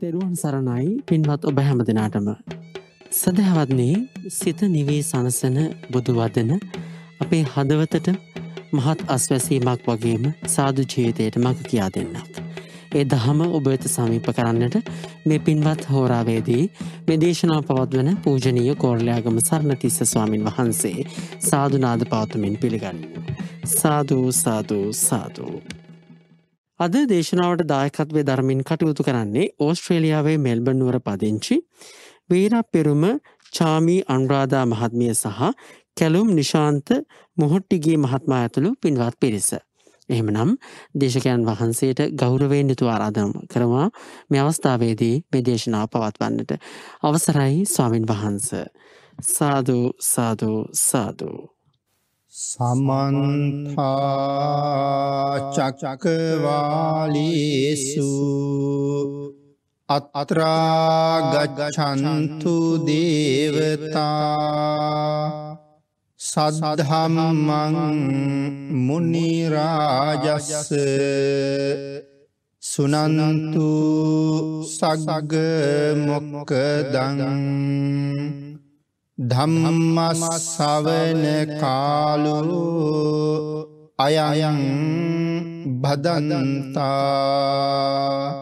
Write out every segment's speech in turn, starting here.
තෙරුවන් සරණයි පින්වත් ඔබ හැම දෙනාටම. සදහවත්න්නේ සිත නිවී සනසන බුදුවදන අපේ හදවතට මහත් අස්වැසීමක් වගේම සාදු ජීවිතයට මඟ කියා දෙන්නක්. ඒ දහම ඔබ වෙත සමීප කරන්නට මේ පින්වත් හෝරාවේදී මෙදේශනා පවත්වන පූජනීය කෝරලයාගම සරණතිස්ස ස්වාමින් වහන්සේ සාධනාද පාතුමින් පිළිගන්න. සාධූ සාධූ සාධූ. අද දේශනාවට දායකත්වය ධර්මින් කටයුතු කරන්නේ ඕස්ට්‍රේලියාවේ මෙල්බන්ුවර පදිංචි වීර පෙරුම චාමී අනුරාධා මහත්මිය සහ කැලුම් නිශාන්ත මොහොට්ටිගේ මහත්මා ඇතුළු පින්වත් පිරිස. එහෙමනම් දේශකයන් වහන්සේට ගෞරවයෙන් යුතු ආරාධන කරවා මේ අවස්ථාවේදී මේ දේශනාව පවත්වන්නට අවසරයි ස්වාමින් වහන්ස. සාදු සාදු සාදු. සමන්තාචචකවාලිසු අත්රාගගචන්තු දේවතා සදහමමං මුනිරාජස්ස සුනනන්තු සගග මොක්කදඟ ධම්මස්සවන කාලුරු අයයන් බදනන්තා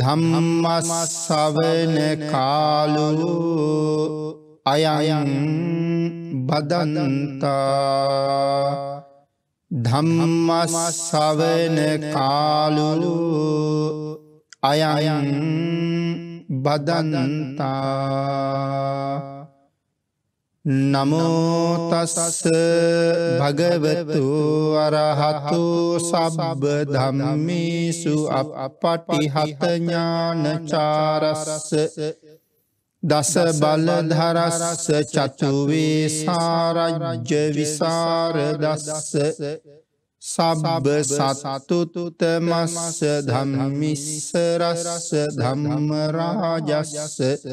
ධම්මස්සවන කාලුරු අයයන් බදනන්තා ධම්මස්සවන කාලුරු අයයන් බදනන්තා නමෝතසස භගවතු අරහතු සබබ ධම්මිසු අපපටිහතඥානචාරස්ස දස බලධරස්ස චතුවේ සාරජ්‍ය විසාරදස්ස සබබ සසතුතුතමස්ස ධම්මිස්සරස්ස ධම්mරාජස්ස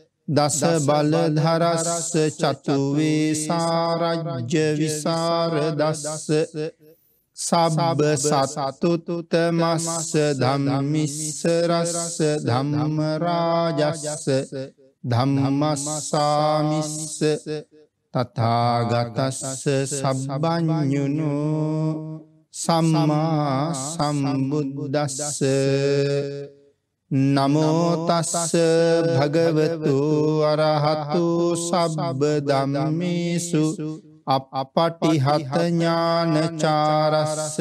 දස බල ධරස්ස චතුවේ සාරජ්‍ය විසාර දස්ස සබබ සසතුතුත මස්ස ධම්මිස්ස රස්ස ධම්මරාජස්ස ධම්මස්සාමිස්ස තථාගතස්ස සබ්බඥුනු සම්මා සම්බුද්දස්ස නමෝතස්ස භගවතු අරහතු සබ්බ දම්මිසු අපපටිහතඥානචාරස්ස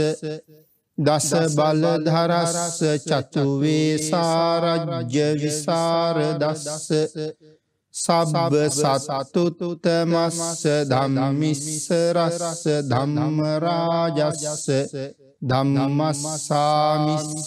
දස බලධරස්ස චතුවේසාරජ්‍ය විසාරදස්ස සබබ සසතුතුතමස්ස ධම්මිස්සරස්ස ධම්මරාජස්ස ධම්මස්සාමිස්ස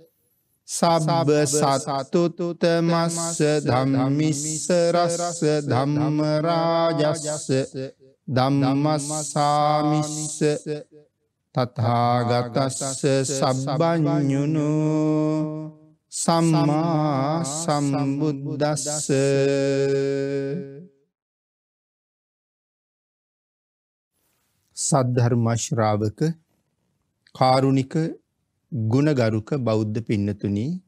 සබ්බ සත්තුත මස්ස ධම්මිස්ස රස්ස ධම්ම රාජස්ස ධම්මස්සාමිස්ස තථාගතස්ස සබ්බඤුනු සම්මා සම්බුද්දස්ස සද්ධර්ම ශ්‍රාවක කාරුණික ගුණගරුක බෞද්ධ පින්නතුනි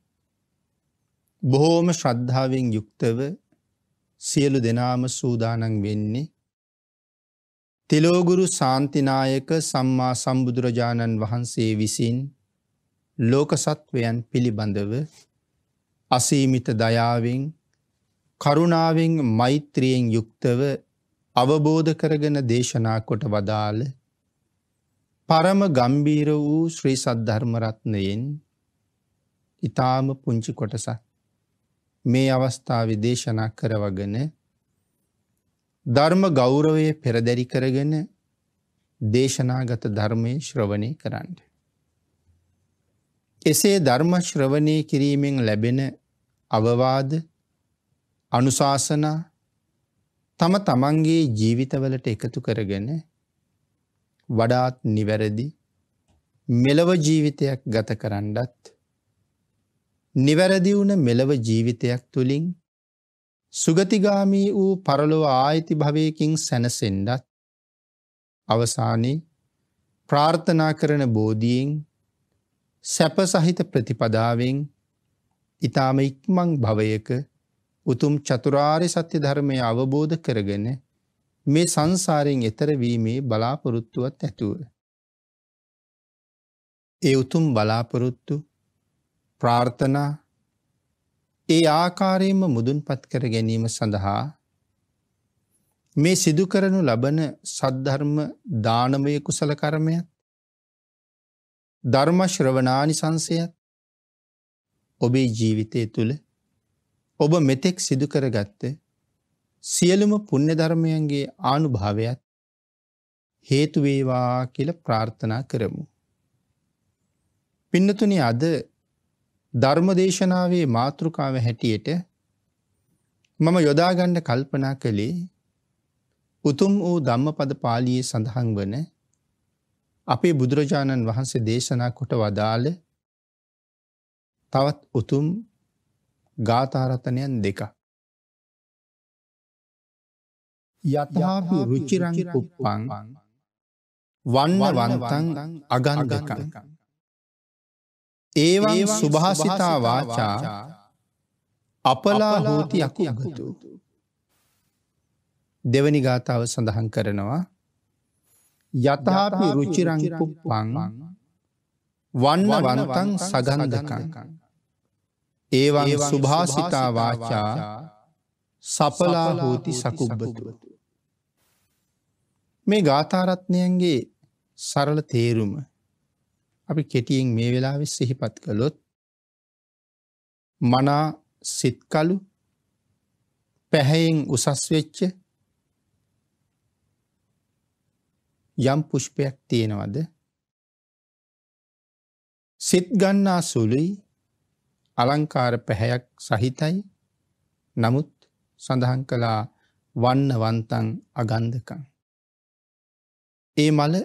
බොහෝම ශ්‍රද්ධාවෙන් යුක්තව සියලු දෙනාම සූදානන් වෙන්නේ තිලෝගුරු සාන්තිනායක සම්මා සම්බුදුරජාණන් වහන්සේ විසින් ලෝකසත්වයන් පිළිබඳව අසීමිත දයාවෙන් කරුණාවෙන් මෛත්‍රියෙන් යුක්තව අවබෝධ කරගෙන දේශනා කොට වදාළ පරම ගම්බීර වූ ශ්‍රී සද්ධර්මරත්නයෙන් ඉතාම පුංචි කොටස මේ අවස්ථාව දේශනා කරවගෙන ධර්ම ගෞරවය පෙරදැරි කරගෙන දේශනාගත ධර්මය ශ්‍රවණය කරන්න. එසේ ධර්ම ශ්‍රවණය කිරීමෙන් ලැබෙන අවවාද අනුශාසනා තම තමන්ගේ ජීවිතවලට එකතු කරගෙන වඩාත් නිවැරදි මෙලව ජීවිතයක් ගත කරන්නත් නිවැරදි වුණ මෙලව ජීවිතයක් තුළින් සුගතිගාමී වූ පරලොව ආයිති භවයකින් සැනසෙන්ඩත් අවසානයේ ප්‍රාර්ථනා කරන බෝධියෙන් සැප සහිත ප්‍රතිපදාවෙන් ඉතාම ඉක්මං භවයක උතුම් චතුරාරි සත්‍ය ධර්මය අවබෝධ කරගෙන මේ සංසාරයෙන් එතර වීමේ බලාපොරොත්තුවත් ඇතුව. ඒ උතුම් බලාපොරොත්තු ප්‍රාර්ථනා ඒ ආකාරයෙන්ම මුදුන්පත් කර ගැනීම සඳහා මේ සිදු කරනු ලබන සද්ධර්ම දානමය කුසල කර්මයත් ධර්ම ශ්‍රවණානි සංසයත් ඔබේ ජීවිතය තුළ ඔබ මෙතෙක් සිදු කරගත්ත සියලුම පුණ්‍ය ධර්මයන්ගේ ආනුභාවයත් හේතු වේවා කියලා ප්‍රාර්ථනා කරමු. පින්නතුනි අද ධර්මදේශනාවේ මාතෘකාව හැටියට මම යොදා ගන්න කල්පනා කළේ උතුම් වූ ධම්මපද පාළියේ සඳහන් වන අපේ බුදුරජාණන් වහන්සේ දේශනා කොට වදාළ තවත් උතුම් ගාථාරතනයන් දෙකක් යතහාපි රුචිරං කුප්පං වන්න වන්තන් අගන්ගකං. ඒවන් සුභාසිතා වාචා අපලා හෝති යකු යගතු. දෙවනි ගාථාව සඳහන් කරනවා යථාපි රුචිරං කුප්පං වන්න වනතන් සගනගකංකං. ඒවන් සුභාසිතා වාචා සපලා හෝති සකුබ්බතුවතු. මේ ගාථාරත්නයන්ගේ සරල තේරුම අපි කෙටියෙන් මේ වෙලාවෙ සිහිපත් කළොත් මනා සිත්කලු පැහැයෙන් උසස් වෙච්ච යම් පුෂ්පයක් තියෙනවද සිත් ගන්නා සුළුයි අලංකාර පැහැයක් සහිතයි නමුත් සඳහන් කළා වන්න වන්තන් අගන්ධකන් ඒ මල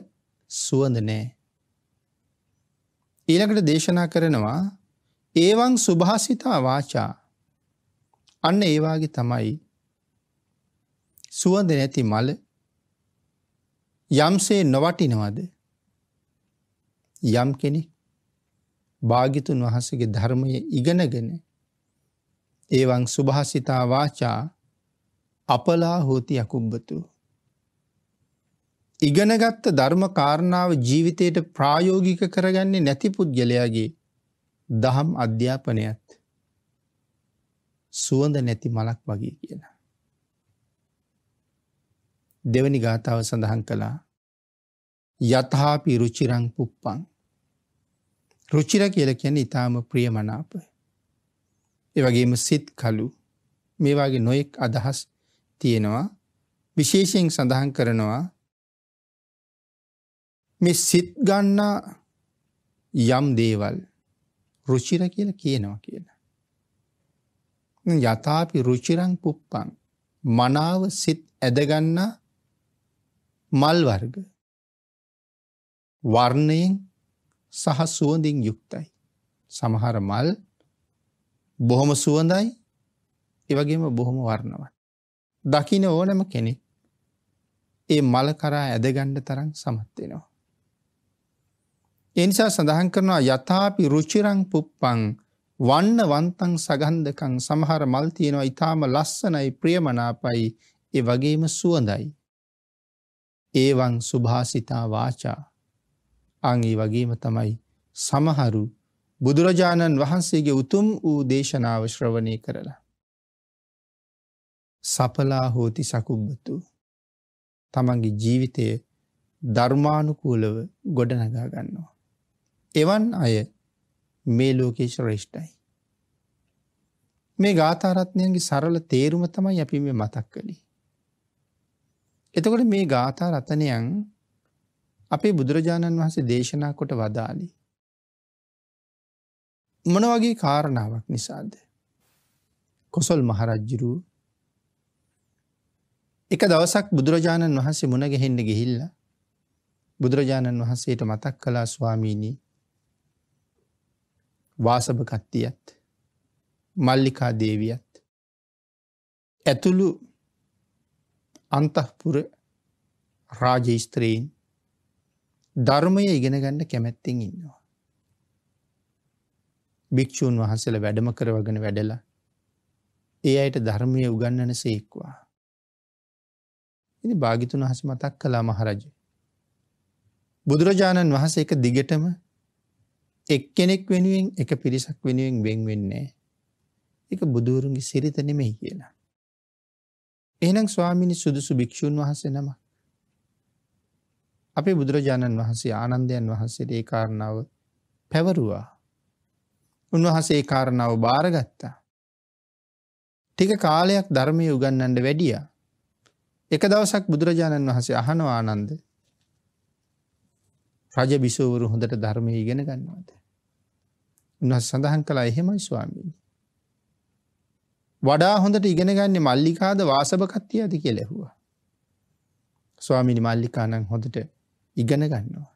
සුවඳ නෑ. ඊළඟට දේශනා කරනවා ඒවන් සුභාසිතා වාචා අන්න ඒවාගේ තමයි සුවඳ නැති මල යම්සේ නොවටිනවද යම් කෙනෙ භාගිතුන් වහසගේ ධර්මය ඉගෙනගෙන ඒවන් සුභාසිතා වාචා අපලා හෝති අකුම්බතුූ ඉගෙනගත්ත ධර්ම කාරණාව ජීවිතයට ප්‍රායෝගික කරගන්නේ නැති පුද්ගලයාගේ දහම් අධ්‍යාපනයත් සුවඳ නැති මලක් වගේ කියන. දෙවනි ගාථාව සඳහන් කළා යතහාපි රුචිරං පුප්පං රුචිර කියල කියන ඉතාම ප්‍රියමනාප. එවගේම සිත් කලු මේවාගේ නොයෙක් අදහස් තියෙනවා විශේෂයෙන් සඳහන් කරනවා මේ සිත් ගන්නා යම් දේවල් රුචිර කියලා කියනවා කියලා. යථාපි රුචිරං පුප්පං මනාව සිත් ඇදගන්නා මල් වර්ග වර්ණයෙන් සහ සුවඳින් යුක්තයි. සමහර මල් බොහොම සුවඳයි එවගේම බොහොම වර්ණවත්. දකින ඕනම කෙනෙක් ඒ මල කරා ඇදගණ්ඩ තරම් සමත්වෙනවා. ඒ නිසා සඳහන් කරනවා යථාපි රුචිරං පුප්පං වන්න වන්තං සගන්ධකං සමහර මල් තියෙනවා ඊටාම ලස්සනයි ප්‍රියමනාපයි ඒ වගේම සුවඳයි. ඒවං සුභාසිතා වාචා. අං ඒ වගේම තමයි සමහරු බුදුරජාණන් වහන්සේගේ උතුම් වූ දේශනාව ශ්‍රවණය කරලා. සපලා හෝති සකුබ්බතු. තමන්ගේ ජීවිතය ධර්මානුකූලව ගොඩනගා ගන්නවා. එවන් අය මේ ලෝකේ ශ්‍රේෂ්ඨයි. මේ ගාථරත්නයන්ගේ සරල තේරුම තමයි අපි මේ මතක් කළේ. එතකොට මේ ගාථා රතනයන් අපේ බුදුරජාණන් වහන්සේ දේශනා කොට වදාලි. මොන වගේ කාරණාවක් නිසාද. කොසොල් මහරජ්ජිරූ එක දවසක් බුදුරජාණන් වහන්සේ මුණගැහෙන්න ගිහිල්ල බුදුරජාණන් වහන්සේට මතක් කලා ස්වාමීණී වාසභකත්තියත් මල්ලිකා දේවියත් ඇතුළු අන්තහපුර රාජස්ත්‍රයෙන් ධර්මය ඉගෙනගන්න කැමැත්තෙන් ඉන්නවා. භික්‍ෂූන් වහන්සල වැඩම කරවගෙන වැඩලා ඒ අයට ධර්මය උගන්නන සේක්වා. ඉනි භාගිතුන් හස මතක් කලා මහරජ. බුදුරජාණන් වහස එක දිගටම එක්කෙනෙක් වෙනුවෙන් එක පිරිසක් වෙනුවෙන් වෙන් වෙන්නේ ඒක බුදුරුන්ගේ සිරිත නෙමෙයි කියලා. එහෙනම් ස්වාමීනි සුදුසු භික්ෂුන් වහන්සේ නම අපේ බුදුරජාණන් වහන්සේ ආනන්දයන් වහන්සේට ඒ කාරණාව පැවරුවා. උන්වහන්සේ ඒ කාරණාව බාරගත්තා. ටික කාලයක් ධර්මය උගන්නන්න වැඩියා. එක දවසක් බුදුරජාණන් වහන්සේ අහනවා ආනන්ද රජ බිසෝවරු හොඳට ධර්මය ඉගෙන ගන්නවද උන්හස් සඳහන් කළ එහෙමයි ස්වාමීනි. වඩා හොඳට ඉගෙනගන්නේ මල්ලිකාද වාසභකත්තිය ඇති කිය ලැහවා. ස්වාමිනි මල්ලිකානං හොඳට ඉගෙන ගන්නවා.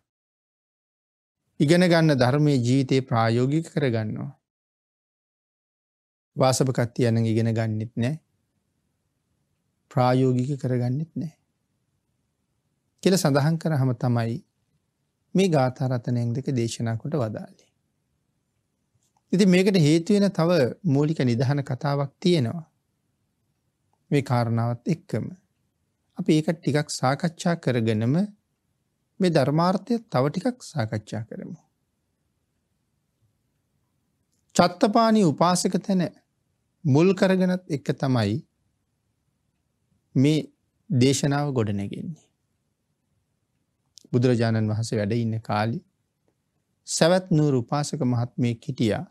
ඉගෙන ගන්න ධර්මය ජීවිතයේ ප්‍රායෝගික කරගන්නවා. වාසභකත්තිය යන ඉගෙන ගන්නෙත් නෑ ප්‍රායෝගික කරගන්නෙත් නෑ. කෙල සඳහන් කර හම තමයි මේ ගාථරතනයෙන් දෙක දේශනා කොට වදාලි. ඉතින් මේකට හේතු වෙන තව මූලික නිදහන කතාවක් තියෙනවා. මේ කාරණාවත් එක්කම අපි ඒක ටිකක් සාකච්ඡා කරගෙනම මේ ධර්මාර්ථය තව ටිකක් සාකච්ඡා කරමු. චත්තපාණී උපාසක තැන මුල් කරගෙනත් එක තමයි මේ දේශනාව ගොඩනැගෙන්නේ. බුදුරජාණන් වහන්සේ වැඩ ඉන්න කාලි සැවත් නූර උපාසක මහත්මය කිටියා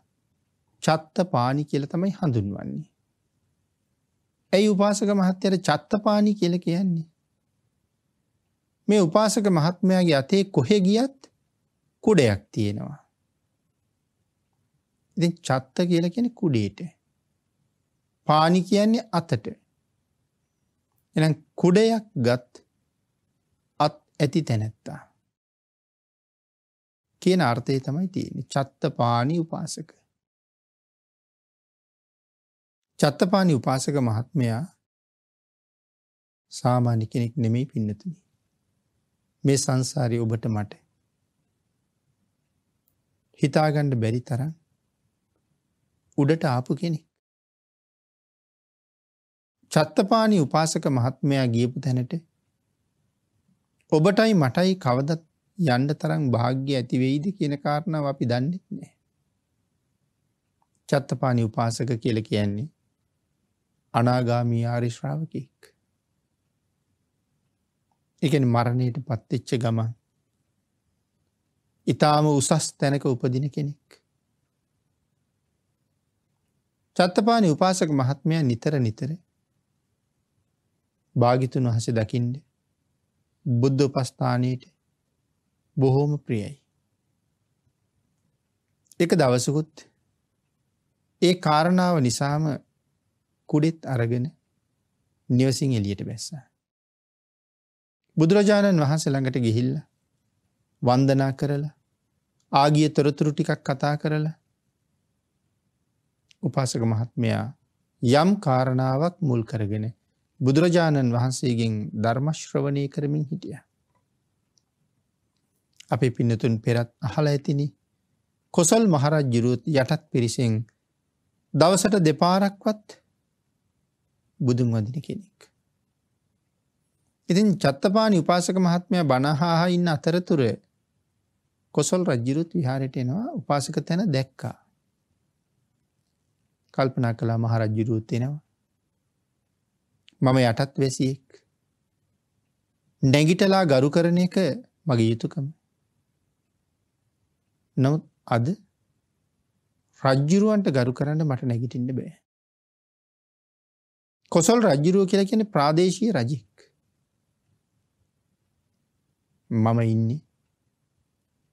චත්තපානි කියල තමයි හඳුන්වන්නේ. ඇයි උපාසක මහත්තයට චත්තපානි කියල කියන්නේ. මේ උපාසක මහත්මයාගේ අතේ කොහෙ ගියත් කුඩයක් තියෙනවා. ඉති චත්ත කියල කියන කුඩේට. පානි කියන්නේ අතට. එ කුඩයක් ගත් අත් ඇති තැනැත්තා. කියන අර්ථය තමයි තියෙන චත්ත පානි උපාසක. චත්තපානි උපාසක මහත්මයා සාමාන්‍ය කෙනෙක් නෙමෙයි පින්නතුනි. මේ සංසාරය ඔබට මට. හිතාගණ්ඩ බැරි තරන් උඩට ආපු කෙනෙක්. චත්තපානි උපාසක මහත්මයා ගියපු තැනට ඔබටයි මටයි කවදත් යන්ඩ තරම් භාග්‍ය ඇතිවෙයිද කියන කාරණාව අපි දන්නෙත් නෑ. චත්තපානි උපාසක කියල කියන්නේ අනාගාමී ආරි ශ්‍රාවකයෙක්. එකන මරණයට පත්තිච්ච ගමන්. ඉතාම උසස් තැනක උපදින කෙනෙක්. චත්තපාන උපාසක මහත්මය නිතර නිතර භාගිතුන් වහස දකිින්ඩ බුද්ධ උපස්ථානයට බොහෝම ප්‍රියයි. එක දවසකුත් ඒ කාරණාව නිසාම කුඩෙත් අරගෙන නිවසින් එලියට බැස්සා. බුදුරජාණන් වහන්ස ළඟට ගිහිල්ල වන්දනා කරලා ආගිය තොරතුරු ටිකක් කතා කරලා උපාසක මහත්මයා යම් කාරණාවක් මුල් කරගෙන බුදුරජාණන් වහන්සේගෙන් ධර්මශ්‍රවණය කරමින් හිටිය. අපි පින්නතුන් පෙරත් අහල ඇතිනි කොසල් මහරජ්ජුරුත් යටත් පිරිසිෙන් දවසට දෙපාරක්වත් බුදුන් වදින කෙනෙක්. ඉතින් චත්තපාණි උපාසක මහත්මයා බණහාහා ඉන්න අතරතුර කොසල් රජුරුත් විහාරයට එනවා උපාසක තැන දැක්කා. කල්පනා කළා මහරජුරුත් එනවා. මම යටත් වැසියෙක්. නැගිටලා ගරු කරන එක මගේ යුතුයකම. නමුත් අද රජ්ජුරුවන්ට ගරු කරන්න මට නැගිටින්න බෑ. කොසල් රජ්ජුරුව කියලා කියන ප්‍රාදේශීය රජෙක්. මම ඉන්නේ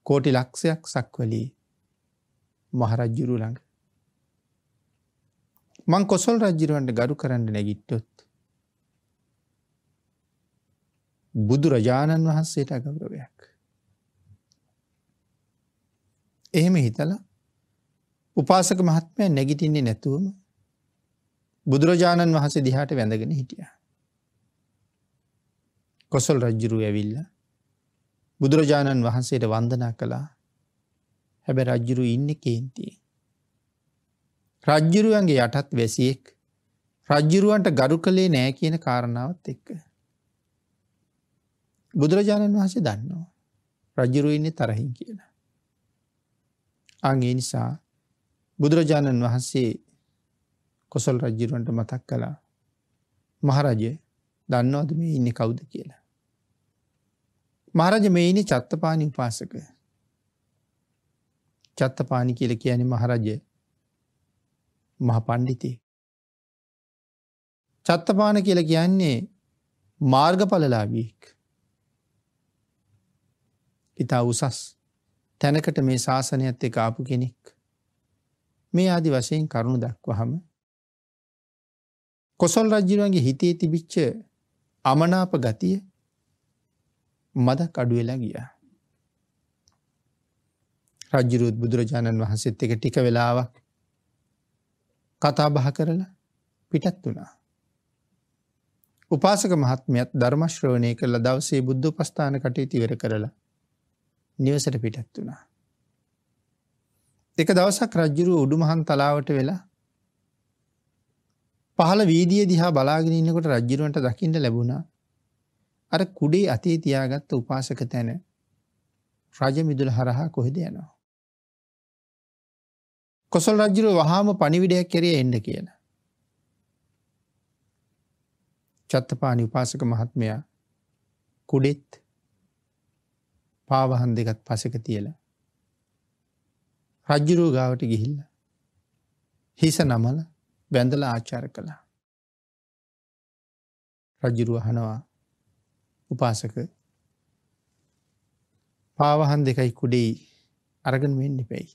කෝටි ලක්ෂයක් සක්වලී මහරජ්ජුරු ළඟ. මං කොසල් රජ්ජිරුවන්ට ගරු කරන්න නැගිට්ටොත්. බුදුරජාණන් වහන්සේට අගෞරවයක්. එහෙම හිතලා උපාසක මහත්මය නැගිටින්නේ නැතුවම බුදුරජාණන් වහන්සේ දිහාට වැඳගෙන හිටිය. කොසල් රජ්ජුරු ඇවිල්ල බුදුරජාණන් වහන්සේට වන්දනා කළා හැබැ රජ්ජුරු ඉන්න කේන්තිය. රජ්ජුරුවන්ගේ යටත් වැසියෙක් රජ්ජුරුවන්ට ගඩු කළේ නෑ කියන කාරණාවත් එක්ක. බුදුරජාණන් වහන්සේ දන්නවා. රජුරුවන්නේ තරහින් කියලා. අගේ නිසා බුදුරජාණන් වහන්සේ කොසල් රජ්ජිරුවන්ට මතක් කළා මහරජය දන්නවාද මේ ඉන්න කවුද කියලා. මහරජ මෙයිනි චත්තපානි උපාසක චත්තපානි කියල කියන මහරජය මහ පණ්ඩිතේ. චත්තපාන කියල කියන්නේ මාර්ගඵලලාබීක් ඉතා උසස් තැනකට මේ ශාසනයත් එක ආපු කෙනෙක් මේ ආදි වශයෙන් කරුණු දක්වහම කොසල් රජ්ජිරුවන්ගේ හිතේ තිබිච්ච අමනාප ගතිය මදක් අඩුවෙලා ගිය. රජ්ජිරුත් බුදුරජාණන් වහන්සේත් එක ටික වෙලාවක් කතා බහ කරලා පිටත් වනා. උපාසක මහත්මයත් ධර්මශ්‍රවණය කරල දවසේ බුද්ධ පස්ථාන කටයුතිවර කරලා නිවසට පිටත් වුණා. එක දවසක් රජ්ජුරුව උඩුමහන් තලාවට වෙලා පහළ වීදිය දිහා බලාගෙන ඉන්නකොට රජ්ජුරුවන්ට දකින්න ලැබුණා. අර කුඩේ අතේ තියාගත්ත උපාසක තැන රජ මිදුල හරහා කොහෙද යනවා. කොසල් රජ්ජුරුව වහාම පණිවිඩයක් කෙරේ එන්න කියලා. චත්තපානි උපාසක මහත්මයා කුඩෙත් පාවහන් දෙකත් පසක තියලා රජ්ජුරුව ගාවට ගිහිල්ලා හිස නමලා බැඳල ආචාර කළා. රජිරුව හනවා උපාසක පාවහන් දෙකයි කුඩෙයි අරගන් වෙන්න පැයි.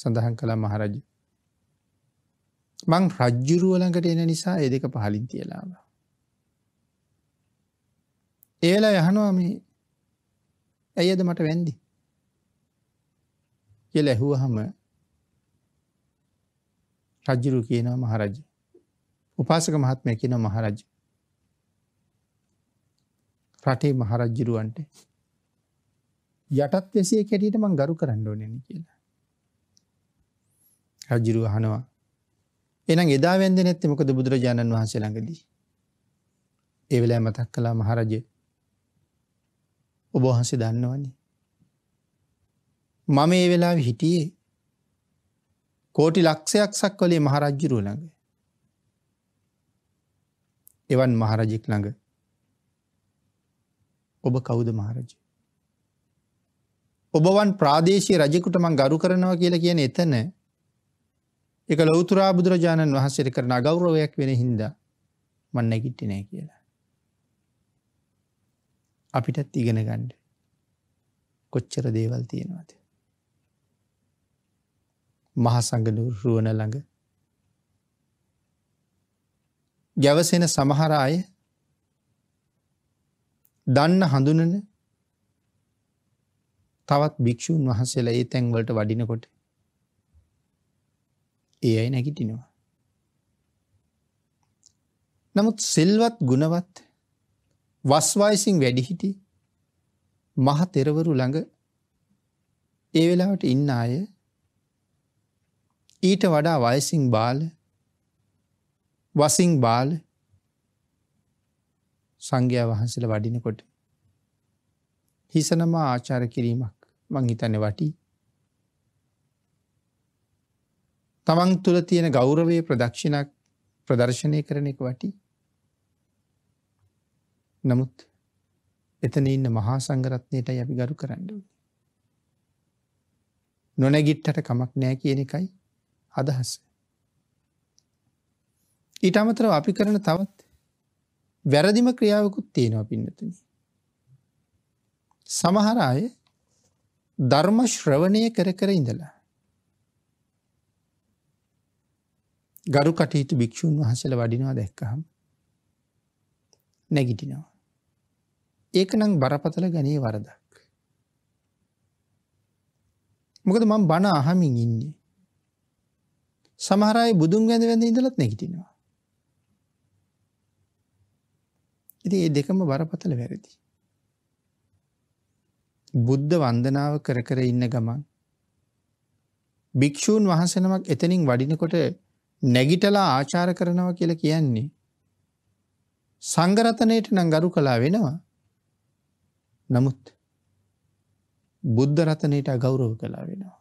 සඳහන් කළ මහරජ. මං රජ්ජුරුවලඟට එන නිසා එ දෙක පහලින් තියලාව. ඒලා යහනවා මේ ඇයද මට වැන්දි. කියල ඇහුවහම රජ්ජුරු කියනව මහරජ. උපාසක මහත්මය කියන මහරජ. රටේ මහරජ්ජිරුවන්ට යටත් වෙසේ කැටියට මං ගරු කරන්න ඕනෙන කියලා. රජ්ජිරුව හනවා. එනම් එදා වැද නැත්ත මොකද බුදුරජාණන් වහන්සේ ළඟදී. ඒවෙලා මතක් කලා මහරජ ඔබහන්සේ දන්නවන්නේ. මම ඒ වෙලා හිටියේ කෝටි ලක්ෂයක් සක්වලේ මහරජ්ජුරුව ළඟ. එවන් මහරජෙක් ළඟ ඔබ කවුද මහරජ. ඔබවන් ප්‍රාදේශය රජකුට මං ගරු කරනවා කියලා කියන එතන එක ලොවතුරා බුදුරජාණන් වහන්සේට කරන අගෞරවයක් වෙන හින්දා මන්න නැගිට්ටි නෑ කියලා. අපිටත් ඉගෙන ගණ්ඩ කොච්චර දේවල් තියෙනවාද. මහසඟනු රුවන ළඟ. ගැවසෙන සමහර අය දන්න හඳුනන තවත් භික්‍ෂූන් වහන්සේලා ඒ තැන්වලට වඩිනකොට ඒ අයි නැගිටිනවා. නමුත් සෙල්වත් ගුණවත් වස්වායිසින් වැඩිහිටි මහ තෙරවරු ළඟ ඒ වෙලාවට ඉන්න අය ඊට වඩා වයසිං බාල වසිං බාල සංඝයා වහන්සල වඩිනකොට හිසනම ආචාර කිරීමක් මං හිතන වටී තමන් තුළ තියෙන ගෞරවය ප්‍රදක්ෂිණක් ප්‍රදර්ශනය කරන එක වටී නමුත් එතන ඉන්න මහා සංගරත්නයටයි අපි ගරු කරන්න. නොනැගිට්ටට කමක් නෑ කියන එකයි අදහස. ඊට අමතරව අපි කරන තවත් වැරදිම ක්‍රියාවකුත් තියෙනවා පින්නතන. සමහර අය ධර්ම ශ්‍රවණය කර කර ඉඳලා. ගරු කටයුතු භික්‍ෂූන් වහසල වඩිනවා දැක්කහම් නැගිටිනවා. ඒක නං බරපතල ගනේ වරදක්. මොකද මං බණ අහමින් ඉන්නේ. සමහර අය බුදුන් වැඳ වැඳ ඉඳලත් නැගිටිනවා. ඉතින් මේ දෙකම බරපතල වැරදි. බුද්ධ වන්දනාව කර කර ඉන්න ගමන් භික්ෂූන් වහන්සේ නමක් එතනින් වඩිනකොට නැගිටලා ආචාර කරනවා කියලා කියන්නේ සංගරතනයට නම් ගරු කලා වෙනවා. නමුත් බුද්ධ රතනයට අගෞරව කලා වෙනවා.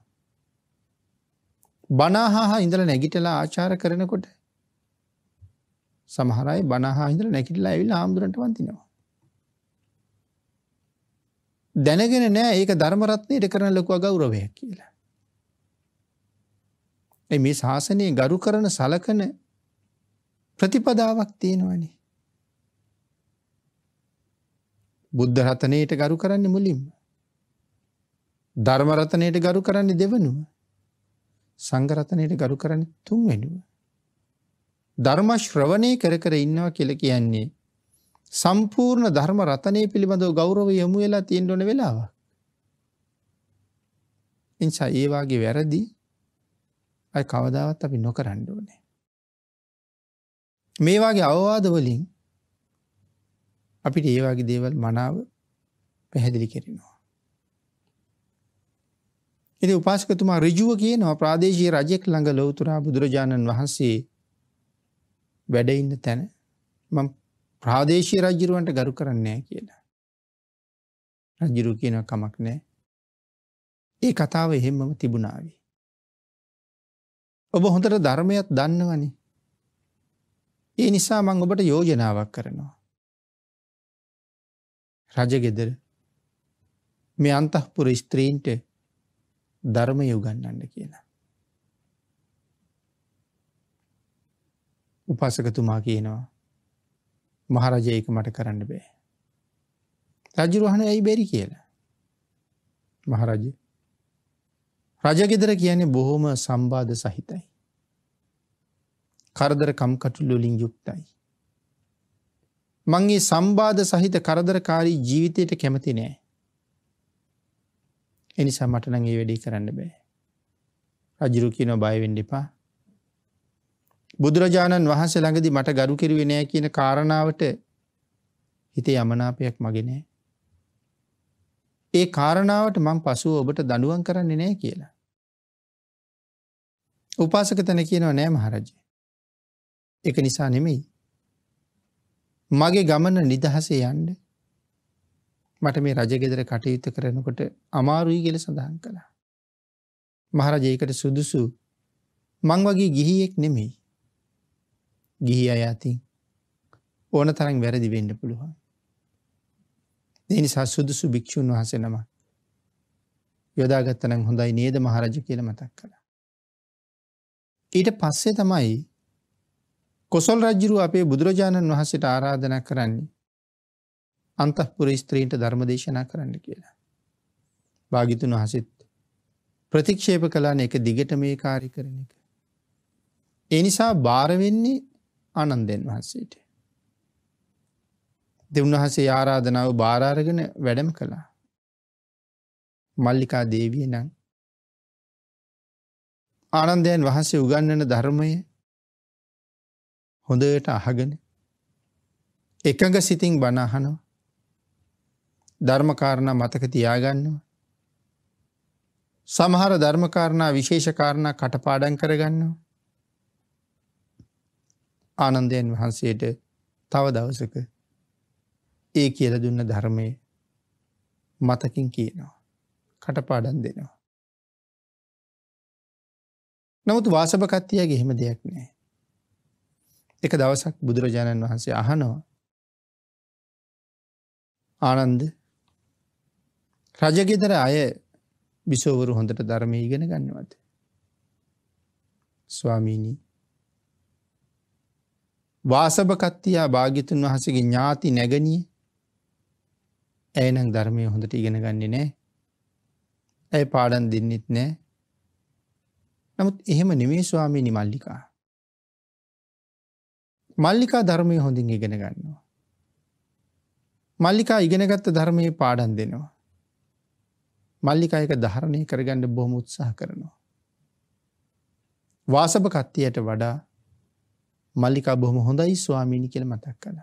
බනහා ඉඳලා නැගිටලා ආචාර කරනකොට සමහර අය බනහා ඉඳලා නැගිටලා ඇවිල්ලා ආම්දුරන්ට වඳිනවා. දැනගෙන නෑ ඒක ධර්ම රත්නයට කරන ලොකු අගෞරවයක් කියලා. ඒ මේ ශාසනයේ ගරු කරන සලකන ප්‍රතිපදාවක් තියෙනවනේ. බුද්ධ රතනයට ගරු කරන්නේ මුලින්ම. ධර්ම රතනයට ගරු කරන්නේ දෙවනුව. සංගරතනයට ගරු කරන තුන් වෙනුව. ධර්ම ශ්‍රවණය කර කර ඉන්නවා කියල කියන්නේ. සම්පූර්ණ ධර්ම රතනය පිළිබඳව ගෞරව යොමු වෙලා තියෙන්ඩොන වෙලාව. එනිසා ඒවාගේ වැරදි අය කවදාවත් අපි නොකරන්න ඕනේ. මේවාගේ අවවාදවලින් අපිට ඒවාගේ දේවල් මනාව පැහැදිලි කෙරෙනවා. ඉතින් උපාසකතුමා ඍජුව කියනවා ප්‍රාදේශීය රජෙක් ළඟ ලෞතුරා බුදුරජාණන් වහන්සේ වැඩ ඉන්න තැන මම ප්‍රාදේශීය රජුරවන්ට ගරු කරන්නේ නැහැ කියලා. රජුරු කියන කමක් නැහැ. ඒ කතාව එහෙමම තිබුණාවේ. ඔබ හොඳට ධර්මයක් දන්නවනේ. ඒ නිසා මං ඔබට යෝජනාවක් කරනවා. රජගෙදර මේ අන්තහපුර ස්ත්‍රීන්ට ධර්මය උගන්නන්න කියලා. උපාසකතුමා කියනවා මහරජයක මට කරන්න බෑ. රජුරුවහන ඇයි බැරි කියලා. මහරජ රජගෙදර කියන්නේ බොහොම සම්බාධ සහිතයි. කරදර කම්කටුල්ලොලින් යුක්තයි. මංගේ සම්බාධ සහිත කරදරකාරී ජීවිතයට කැමති නෑ. එනිසා මටනං ඒ වැඩි කරන්න බෑ. රජුරු කියනො බයවෙන්ඩිපා. බුදුරජාණන් වහන්ස ළඟදි මට ගරු කිරුවෙනය කියන කාරණාවට හිතේ යමනාපයක් මගෙනෑ. ඒ කාරණාවට මං පසුව ඔබට දඩුවන් කරන්න නෑ කියලා. උපාසක තැන කියනව නෑ මහරජය. එක නිසා නෙමෙයි. මගේ ගමන නිදහසේ යන්ඩ මට මේ රජගෙදර කටයුතු කරනකොට අමාරුයි කියල සඳහන් කළා. මහරජයකට සුදුසු මං වගේ ගිහියෙක් නෙමෙයි. ගිහි අය අතින් ඕන තරම් වැරදි වෙන්න පුළුවන්. දෙනිසා සුදුසු භික්‍ෂූන් වහසෙනම යොදාගත්තනම් හොඳයි නේද මහරජ කියල මතක් කළ. ඊට පස්සේ තමයි කොසල් රජ්ජුරු අපේ බුදුරජාණන් වහසට ආරාධන කරන්නේ අන්තපුර ස්ත්‍රීන්ට ධර්ම දේශනා කරන්න කියලා. භාගිතුන් වහසිත් ප්‍රතික්ෂේප කලාන එක දිගට මේ කාරි කරන එක. එනිසා භාරවෙන්නේ ආනන්දෙන් වහන්සේට. දෙවන්වහසේ ආරාධනාව භාරාරගෙන වැඩම කළා. මල්ලිකා දේවිය නං ආනන්දයන් වහන්සේ උගන්නන ධර්මය හොඳට අහගෙන එකඟ සිතින් බණහනවා ධර්මකාරණ මතක තියාගන්නවා. සමහර ධර්මකාරණා විශේෂකාරණ කටපාඩන් කරගන්නවා. ආනන්දයන් වහන්සේට තව දවසක ඒ කියල දුන්න ධර්මය මතකින් කියනවා. කටපාඩන් දෙනවා. නමුතු වාසභකත්තියගේ එහෙම දෙයක් නෑ. එක දවසක් බුදුරජාණන් වහන්සේ අහනවා ආනන්ද රජගෙදර අය බිසෝවරු හොඳට ධර්මය ඉගෙන ගන්නවද. ස්වාමීණී වාසභකත්තියා භාගිතුන් වහසගේ ඥාති නැගනී ඇයනං ධර්මය හොඳට ඉගෙන ගන්නේ නෑ ඇය පාඩන් දෙන්නෙත් නෑ නමුත් එහෙම නෙමේ ස්වාමීනි මල්ලිකා මල්ලිකා ධර්මය හොඳින් ඉගෙන ගන්නවා මල්ලිකා ඉගෙනගත්ත ධර්මයේ පාඩන් දෙනවා මල්ලිකායක ධාරණය කරගන්න බොහොම උත්සාහ කරනවා. වාසභ කත්තියට වඩා මල්ලිකා බොහොම හොඳයි ස්වාමීණි කියල මතක් කළ.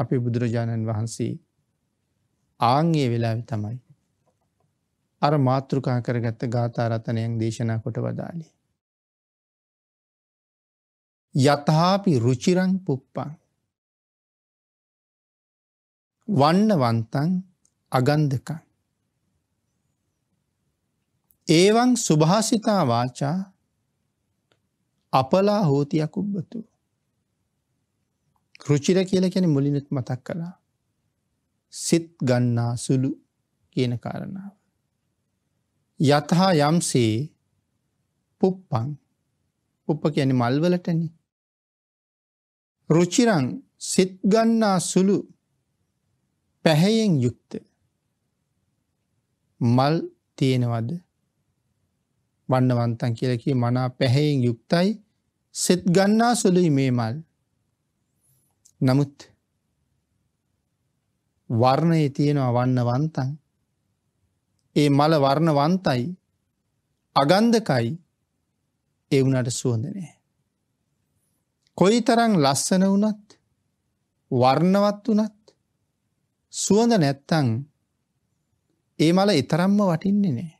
අපි බුදුරජාණන් වහන්සේ ආංගේ වෙලාවි තමයි. අර මාතෘකා කරගත්ත ගාථාරතනයක් දේශනා කොට වදාලේ. යතහාපි රුචිරං පුප්පන් වන්න වන්තන් අගන්ධකන් ඒවන් සුභාසිතා වාචා අපලා හෝතියක් උබ්බතු. කෘචිර කියල කෙන මුලිනුත් මතක් කළා. සිත් ගන්නා සුළු කියන කාරණාව. යතහා යම්සේ පුප්පං උප්ප කියන මල්වලටන. රුචිරං සිත්ගන්නා සුළු පැහැයෙන් යුක්ත මල් තියෙනවද වන්නවන්තන් කියලා කිය මනා පැහැයෙන් යුක්තයි සෙත් ගන්නා සුළුයි මේ මල්. නමුත් වර්ණයේ තියෙනවා වන්නවන්තන්. ඒ මල වර්ණවන්තයි අගන්ධකයි ඒ වුණට සුවඳ නෑ. කොයි තරං ලස්සන වනත් වර්ණවත් වනත් සුවඳ නැත්තං ඒ මල එතරම්ම වටින්නේ නෑ.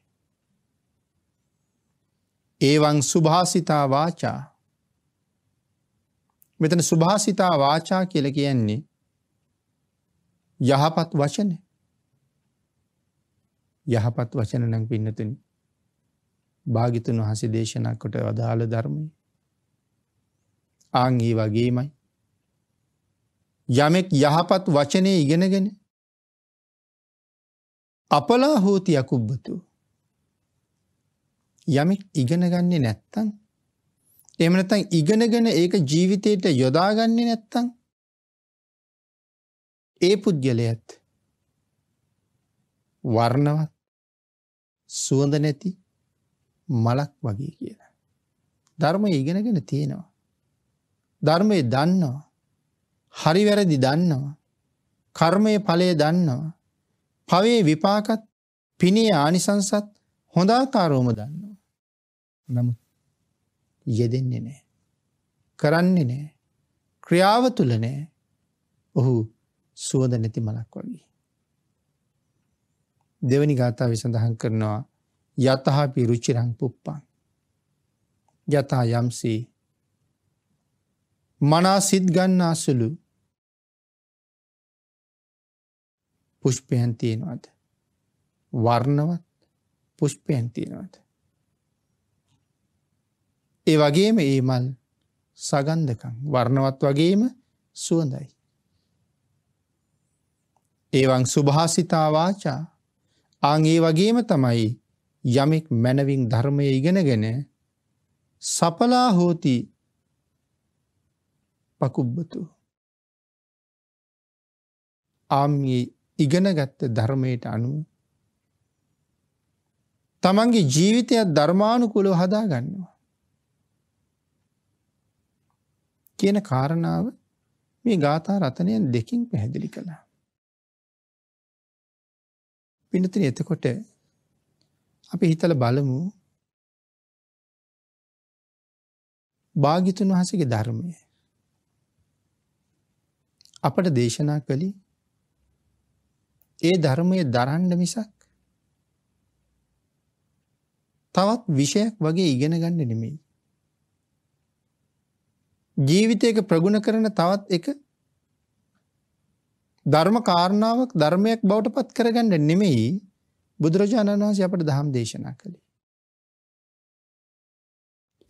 ඒවන් සුභාසිතා වාචා මෙතන සුභාසිතා වාචා කියල කියන්නේ යහපත් වචන යහපත් වචන නම් පින්නතුනි භාගිතුන් වහසේ දේශනා කොට වදාළ ධර්මය ආංගී වගේමයි යමෙක් යහපත් වචනය ඉගෙනගෙන අපලා හෝති අකුබ්බතු යමෙක් ඉගෙන ගන්නේ නැත්නම් එහෙම නැත්නම් ඉගෙනගෙන ඒක ජීවිතයට යොදා ගන්නේ නැත්නම් ඒ පුද්ගලයාත් වර්ණවත් සුවඳ නැති මලක් වගේ කියලා. ධර්මය ඉගෙනගෙන තියෙනවා. ධර්මය දන්නවා. හරි වැරදි දන්නවා. කර්මයේ ඵලය දන්නවා. භවයේ විපාකත් පිනේ ආනිසංසත් හොඳාකාරවම දන්නවා. නමුත් යෙදෙන්නේ නෑ. කරන්නේ නෑ. ක්‍රියාව තුල නෑ. ඔහු සුවඳ නැති මලක් වගේ. දෙවනි ගාථාව සඳහන් කරනවා යතහපි රුචිරං පුප්පං. යතා යම්සේ මනා සිත් ගන්නා සුළු පුෂ්පයන් තියෙනවාද. වර්ණවත් පුෂ්පයන් තියෙනවාද. ඒ වගේම ඒ මල් සගන්ධකම් වර්ණවත් වගේම සුවඳයි. ඒවන් සුභාසිතා වාචා ආන් ඒ වගේම තමයි යමෙක් මැනවින් ධර්මය ඉගෙනගෙන සපලා හෝති පකුබ්බතු ආම්යේ ඉගෙනගත්ත ධර්මයට අනුව තමන්ගේ ජීවිතයක් ධර්මානුකුලව හදා ගන්නවා. කියන කාරණාව මේ ගාථා රතනයෙන් දෙකින් පැහැදිලි කළා. පින්නතින එතකොට අපි හිතල බලමු භාගිතුන් වහසගේ ධර්මය අපට දේශනා කළි ඒ ධර්මය දරන්න මිසක් තවත් විෂයක් වගේ ඉගෙන ගන්න නෙමෙයි ජීවිතයක ප්‍රගුණ කරන තවත් එක ධර්ම කාරණාවක් ධර්මයක් බවට පත් කරගන්න නෙමෙයි බුදුරජාණන් වහන්සේ අපට දහම් දේශනා කළේ.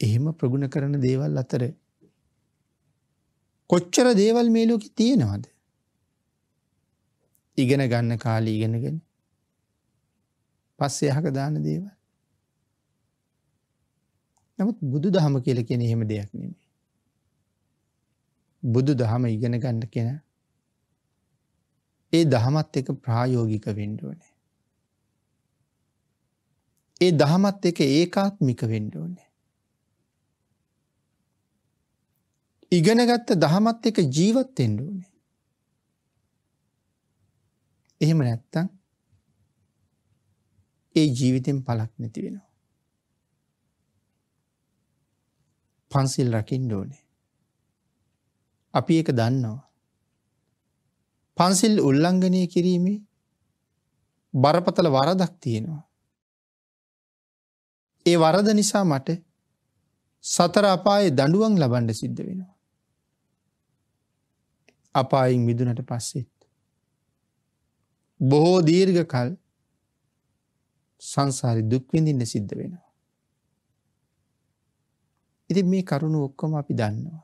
එහෙම ප්‍රගුණ කරන දේවල් අතර කොච්චර දේවල් මේ ලෝකේ තියෙනවද? ඉගෙන ගන්න කාලේ ඉගෙනගෙන පස්සේ අහක දාන දේවල්. නමුත් බුදුදහම කියලා කියන්නේ එහෙම දෙයක් නෙමෙයි. බුදු දහම ඉගෙන ගන්න කෙන ඒ දහමත් එක ප්‍රායෝගික වෙන්ඩුවනේ. ඒ දහමත් එක ඒකාත්මික වෙන්ඩුවනේ. ඉගෙනගත්ත දහමත් එක ජීවත් එෙන්ඩුවනේ. එහෙම නැත්තං ඒ ජීවිතෙන් පලක් නැති වෙනවා. පන්සිල් රකිින් ඩෝනේ. අපි ඒක දන්නවා. පන්සිල් උල්ලංඝනය කිරීමේ බරපතල වරදක් තියෙනවා. ඒ වරද නිසා මට සතර අපායේ දඬුවම් ලබන්න සිද්ධ වෙනවා. අපායින් මිදුනට පස්සෙත් බොහෝ දීර්ඝ කල් සංසාරි දුක්විඳින්න සිද්ධ වෙනවා. ඉතින් මේ කරුණු ඔක්කොම අපි දන්නවා.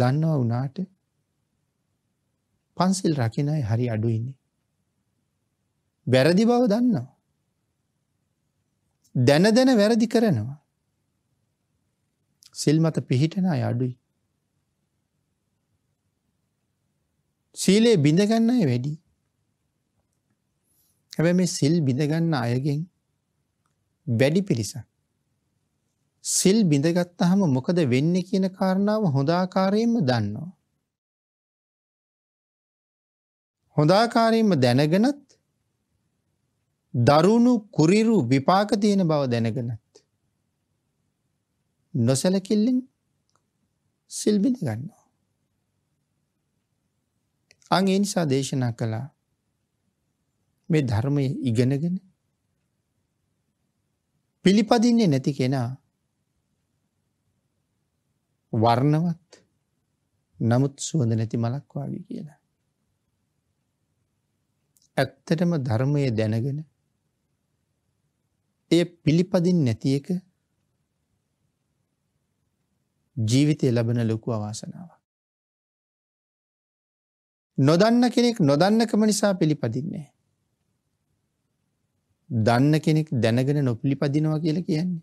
දන්නවා වුණාට පන්සිල් රකින අය හරි අඩුයින්නේ. වැරදි බව දන්නවා. දැන දැන වැරදි කරනවා. සිල් මත පිහිටන අය අඩුයි. සීලේ බිඳගන්න අය වැඩි. හැබැ මේ සිල් බිඳගන්න අයගෙන් වැඩි පිරිසක්. සිල් බිඳගත්තාම මොකද වෙන්නේ කියන කාරණාව හොඳ ආකාරයෙන්ම දන්නවා. හොඳ ආකාරයෙන්ම දැනගෙනත් දරුණු කුරිරු විපාක තියෙන බව දැනගෙනත් නොසලකිල්ලෙන් සිල් බිඳ ගන්නවා. අන් ඒ නිසා දේශනා කළා මේ ධර්මය ඉගෙනගෙන පිළිපදින්නේ නැති කෙනා වර්ණවත් නමුත් සුවඳ නැති මලක් වගේ කියලා. ඇත්තටම ධර්මය දැනගෙන ඒ පිළිපදින් නැති එක ජීවිතය ලබන ලොකු අවාසනාව. නොදන්න කෙනෙක් නොදන්නකම නිසා පිළිපදින්නේ. දන්න කෙනෙක් දැනගෙන නොපිළිපදිනවා කියල කියන්නේ.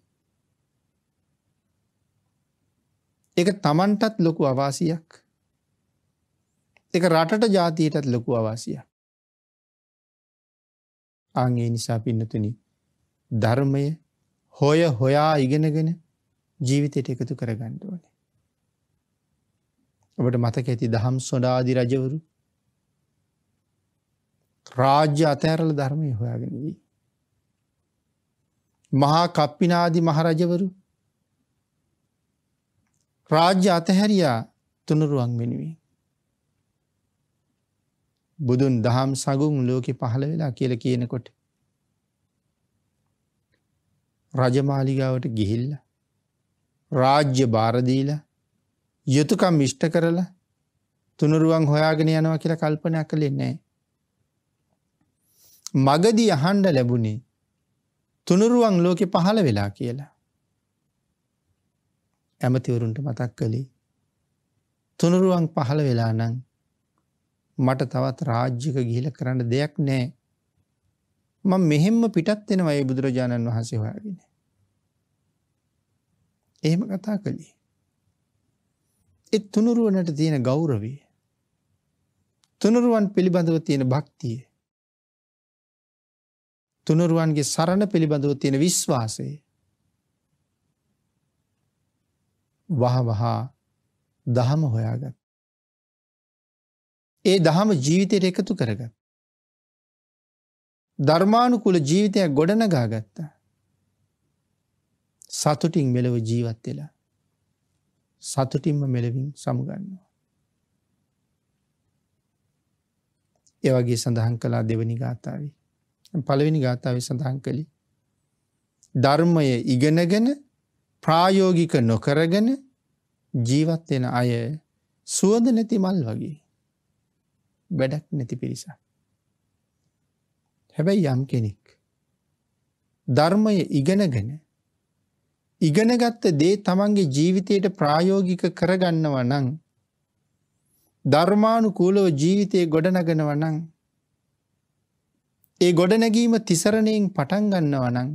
ඒක Tamanටත් ලොකු අවාසියක්. ඒක රටට ජාතියටත් ලොකු අවාසියක්. ආන් ඒ නිසා පින්නතුනි ධර්මය හොය හොයා ඉගෙනගෙන ජීවිතයට එකතු කරගන්න ඕනේ. ඔබට මතක ඇති දහම් සොඩාදි රජවරු රාජ්‍ය අතෑරල ධර්මය හොයාගෙන වී. මහා කප්පිනාදි මහරජවරු රාජ්‍ය අතහැරයා තුනුරුවන් වෙනුවෙන්. බුදුන් දහම් සගුම් ලෝකෙ පහළ වෙලා කියල කියනකොට. රජමාලිගාවට ගිහිල්ල රාජ්‍ය භාරදීල යුතුකම් විිෂ්ට කරලා තුනුරුවන් හොයාගෙන යනවා කියලා කල්පනයක් කළෙන්නේ. මගදී අහන්ඩ ලැබුණේ තුනුරුවන් ලෝකෙ පහළ වෙලා කියලා. ඇමතිවරුන්ට මතක් කළේ. තුනුරුවන් පහළ වෙලා නං මට තවත් රාජ්‍යක ගිහිල කරන්න දෙයක් නෑ. මං මෙහෙම පිටත් වෙන වය බුදුරජාණන් වහන්සේ හොයාගෙන. එහෙම කතා කළේ. එත් තුනුරුවනට තියෙන ගෞරවී. තුනුරුවන් පිළිබඳව තියෙන භක්තිය. තුනුරුවන්ගේ සරණ පිළිබඳව තියෙන විශ්වාසයේ වහවහා දහම හොයාගත්. ඒ දහම ජීවිතයට එකතු කරගත්. ධර්මානුකුල ජීවිතයක් ගොඩනගා ගත්තා. සතුටින් මෙලව ජීවත් වෙලා. සතුටින්ම මෙලවින් සමුගන්නවා. ඒවගේ සඳහන් කලා දෙවනි ගාථාව. පළවෙනි ගාථාව සඳහන් කළි. ධර්මය ඉගෙනගෙන ප්‍රායෝගික නොකරගෙන ජීවත්වෙන අය සුවද නැති මල් වගේ වැඩක් නැති පිරිස. හැබැයි යම් කෙනෙක්. ධර්මය ඉගෙනගෙන ඉගෙනගත්ත දේ තමන්ගේ ජීවිතයට ප්‍රායෝගික කරගන්නව නං ධර්මානුකූලව ජීවිතය ගොඩනගෙනව නං ඒ ගොඩනැගීම තිසරණයෙන් පටන් ගන්නව නං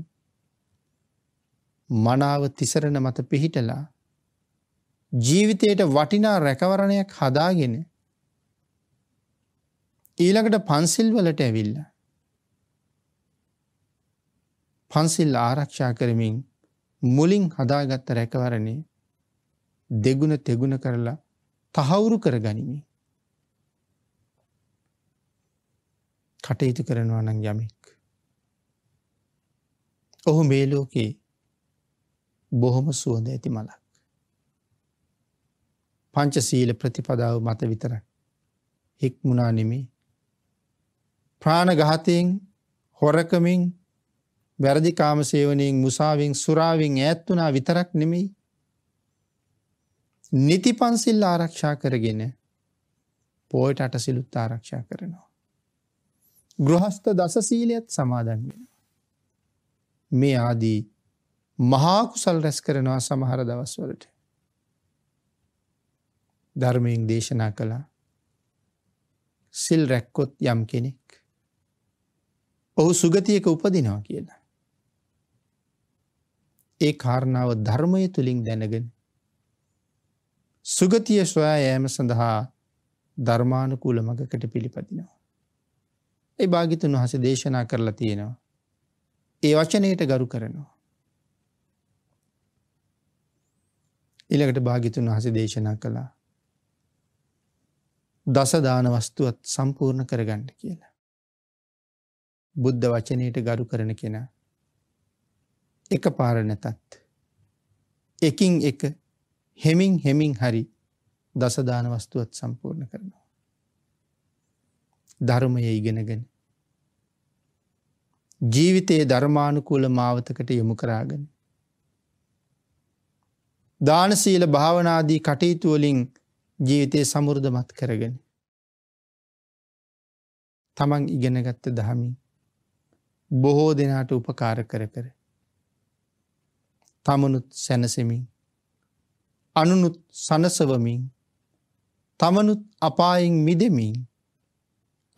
මනාව තිසරණ මත පිහිටලා ජීවිතයට වටිනා රැකවරණයක් හදාගෙන ඊළඟට පන්සිල් වලට ඇවිල්ල. පන්සිල් ආරක්ෂා කරමින් මුලින් හදාගත්ත රැකවරණේ දෙගුණ තෙගුණ කරලා තහවුරු කර ගනිමි. කටයුතු කරනවා නම් යමෙක්. ඔහු මේ ලෝකේ බොහොම සුවඳ ඇති මලක්. පංචසීල ප්‍රතිපදාව මත විතර හික්මුණානෙමි ප්‍රාණගහතයෙන් හොරකමින් වැරදිකාම සේවනයෙන් මුසාවින් සුරාවෙන් ඈත් වනා විතරක් නෙමෙයි නිති පන්සිල් ආරක්ෂා කරගෙන පෝයට අටසිලුත් ආරක්ෂා කරනවා. ගෘහස්ත දස සීලයත් සමාදන් වෙන. මේ ආදී මහාකුසල් රැස් කරනවා සමහර දවස්වලට. ධර්මයෙන් දේශනා කළා සිල් රැක්කොත් යම් කෙනෙක්. ඔහු සුගතියක උපදිනවා කියලා. ඒ කාරණාව ධර්මය තුළින් දැනගෙන. සුගතිය ස්වයා යෑම සඳහා ධර්මානුකූල මඟකට පිළිපදිනවා. ඒ භාගිතුන් වහස දේශනා කරලා තියෙනවා. ඒ වචනයට ගරු කරනවා. එළකට භාගිතුන් වහස දේශනා කළා. දසදාන වස්තුවත් සම්පූර්ණ කරගන්න කියලා. බුද්ධ වචනයට ගරු කරන කෙනා. එක පාරණතත්. එකින් එක හෙමින් හෙමින් හරි දසදාන වස්තුවත් සම්පූර්ණ කරනවා. ධර්මය ඉගෙනගෙන. ජීවිතයේ ධර්මානුකූල මාවතකට යොමු කරාගෙන. දාන සීල භාවනාදී කටයුතු වලින් ජීවිතේ සමෘද්ධමත් කරගෙන තමන් ඉගෙනගත්ත දහමින් බොහෝ දෙනාට උපකාර කර කර තමනුත් සැනසෙමින් අනුනුත් සනසවමින් තමනුත් අපායෙන් මිදෙමින්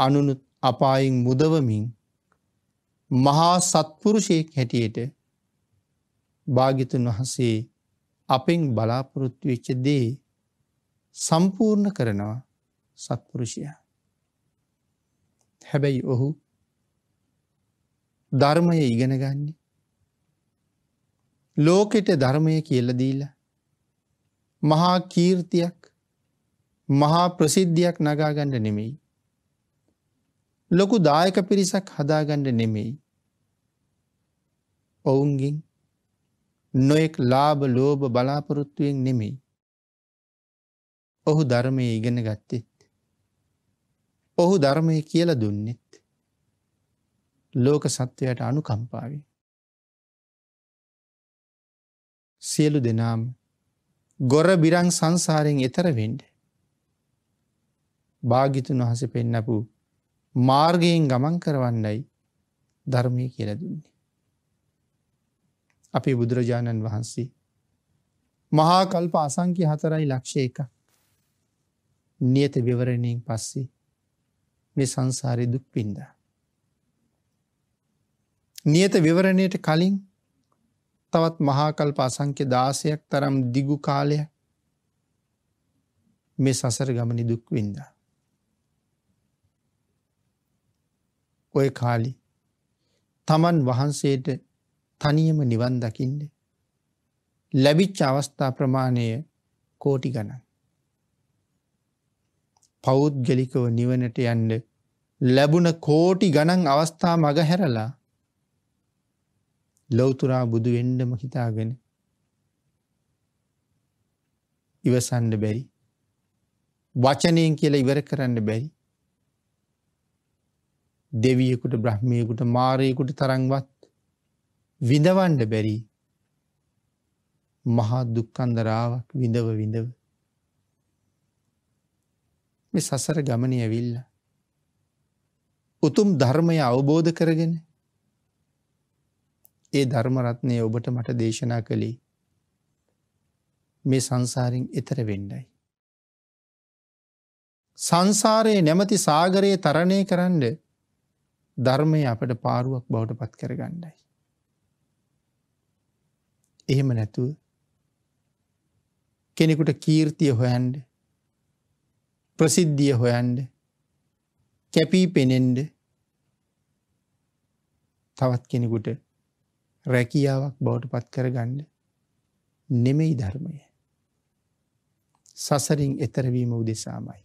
අනුනුත් අපායෙන් මුදවමින් මහා සත්පුරුෂයෙක් හැටියට භාගිතුන් වහන්සේ අපෙන් බලාපොරොත්තු වෙච්ච දේ සම්පූර්ණ කරනවා සත්පුරුෂයා. හැබැයි ඔහු ධර්මය ඉගෙනගන්නේ ලෝකෙට ධර්මය කියලදීල මහා කීර්තියක් මහා ප්‍රසිද්ධියක් නගාගණ්ඩ නෙමෙයි. ලොකු දායක පිරිසක් හදාගණ්ඩ නෙමෙයි. ඔවුන්ගින් නොයෙක් ලාභ ලෝභ බලාපොරොත්තුවෙන් නෙමෙයි. ඔහු ධර්මය ඉගෙන ගත්තෙත්. ඔහු ධර්මය කියල දුන්නෙත්. ලෝක සත්වයට අනුකම්පාවේ. සියලු දෙනාම ගොර බිරං සංසාරයෙන් එතර වෙන්ඩ. භාගිතුන් වහස පෙන්නපු මාර්ගයෙන් ගමන් කරවන්නයි ධර්මය කියල දුන්නේ. අපේ බුදුරජාණන් වහන්සේ. මහා කල්ප අසංකි හතරයි ලක්ෂය එකක්. නියත විවරණයෙන් පස්සේ මේ සංසාරය දුක් පින්ද. නියත විවරණයට කලින් තවත් මහාකල්ප අසංක්‍ය දාසයක් තරම් දිගු කාලය මේ සසර ගමනි දුක්වින්ද. ඔය කාලි තමන් වහන්සේට තනියම නිවන් දකින්න. ලැබිච්ච අවස්ථා ප්‍රමාණය කෝටි ගණන්. පෞද්ගලිකව නිවනට යන්න ලැබුණ කෝටි ගණන් අවස්ථා මග හැරලා ලොවතුරා බුදු වෙන්ඩම හිතාගෙන ඉවසන්න බැරි වචනයෙන් කියලා ඉවර කරන්න බැරි දෙවියෙකුට බ්‍රහ්මයකුට මාරයෙකුට තරංවත් විඳවන්ඩ බැරි මහා දුක්කන්දරාවක් විඳව විඳව. මේ සසර ගමනය ඇවිල්ල. උතුම් ධර්මය අවබෝධ කරගෙන ඒ ධර්මරත්නය ඔබට මට දේශනා කළේ මේ සංසාරෙන් එතර වෙන්ඩයි. සංසාරයේ නැමති සාගරයේ තරණය කරන්න ධර්මය අපට පාරුවක් බවට පත් කරගණ්ඩයි. එහෙම නැතුව කෙනෙකුට කීර්තිය හොයන්ඩ ප්‍රසිද්ධිය හොයන්ඩ කැපී පෙනෙන්ඩ තවත් කෙනෙකුට රැකියාවක් බවට පත් කරගන්න නෙමෙයි ධර්මය. සසරින් එතරවීම උදෙසාමයි.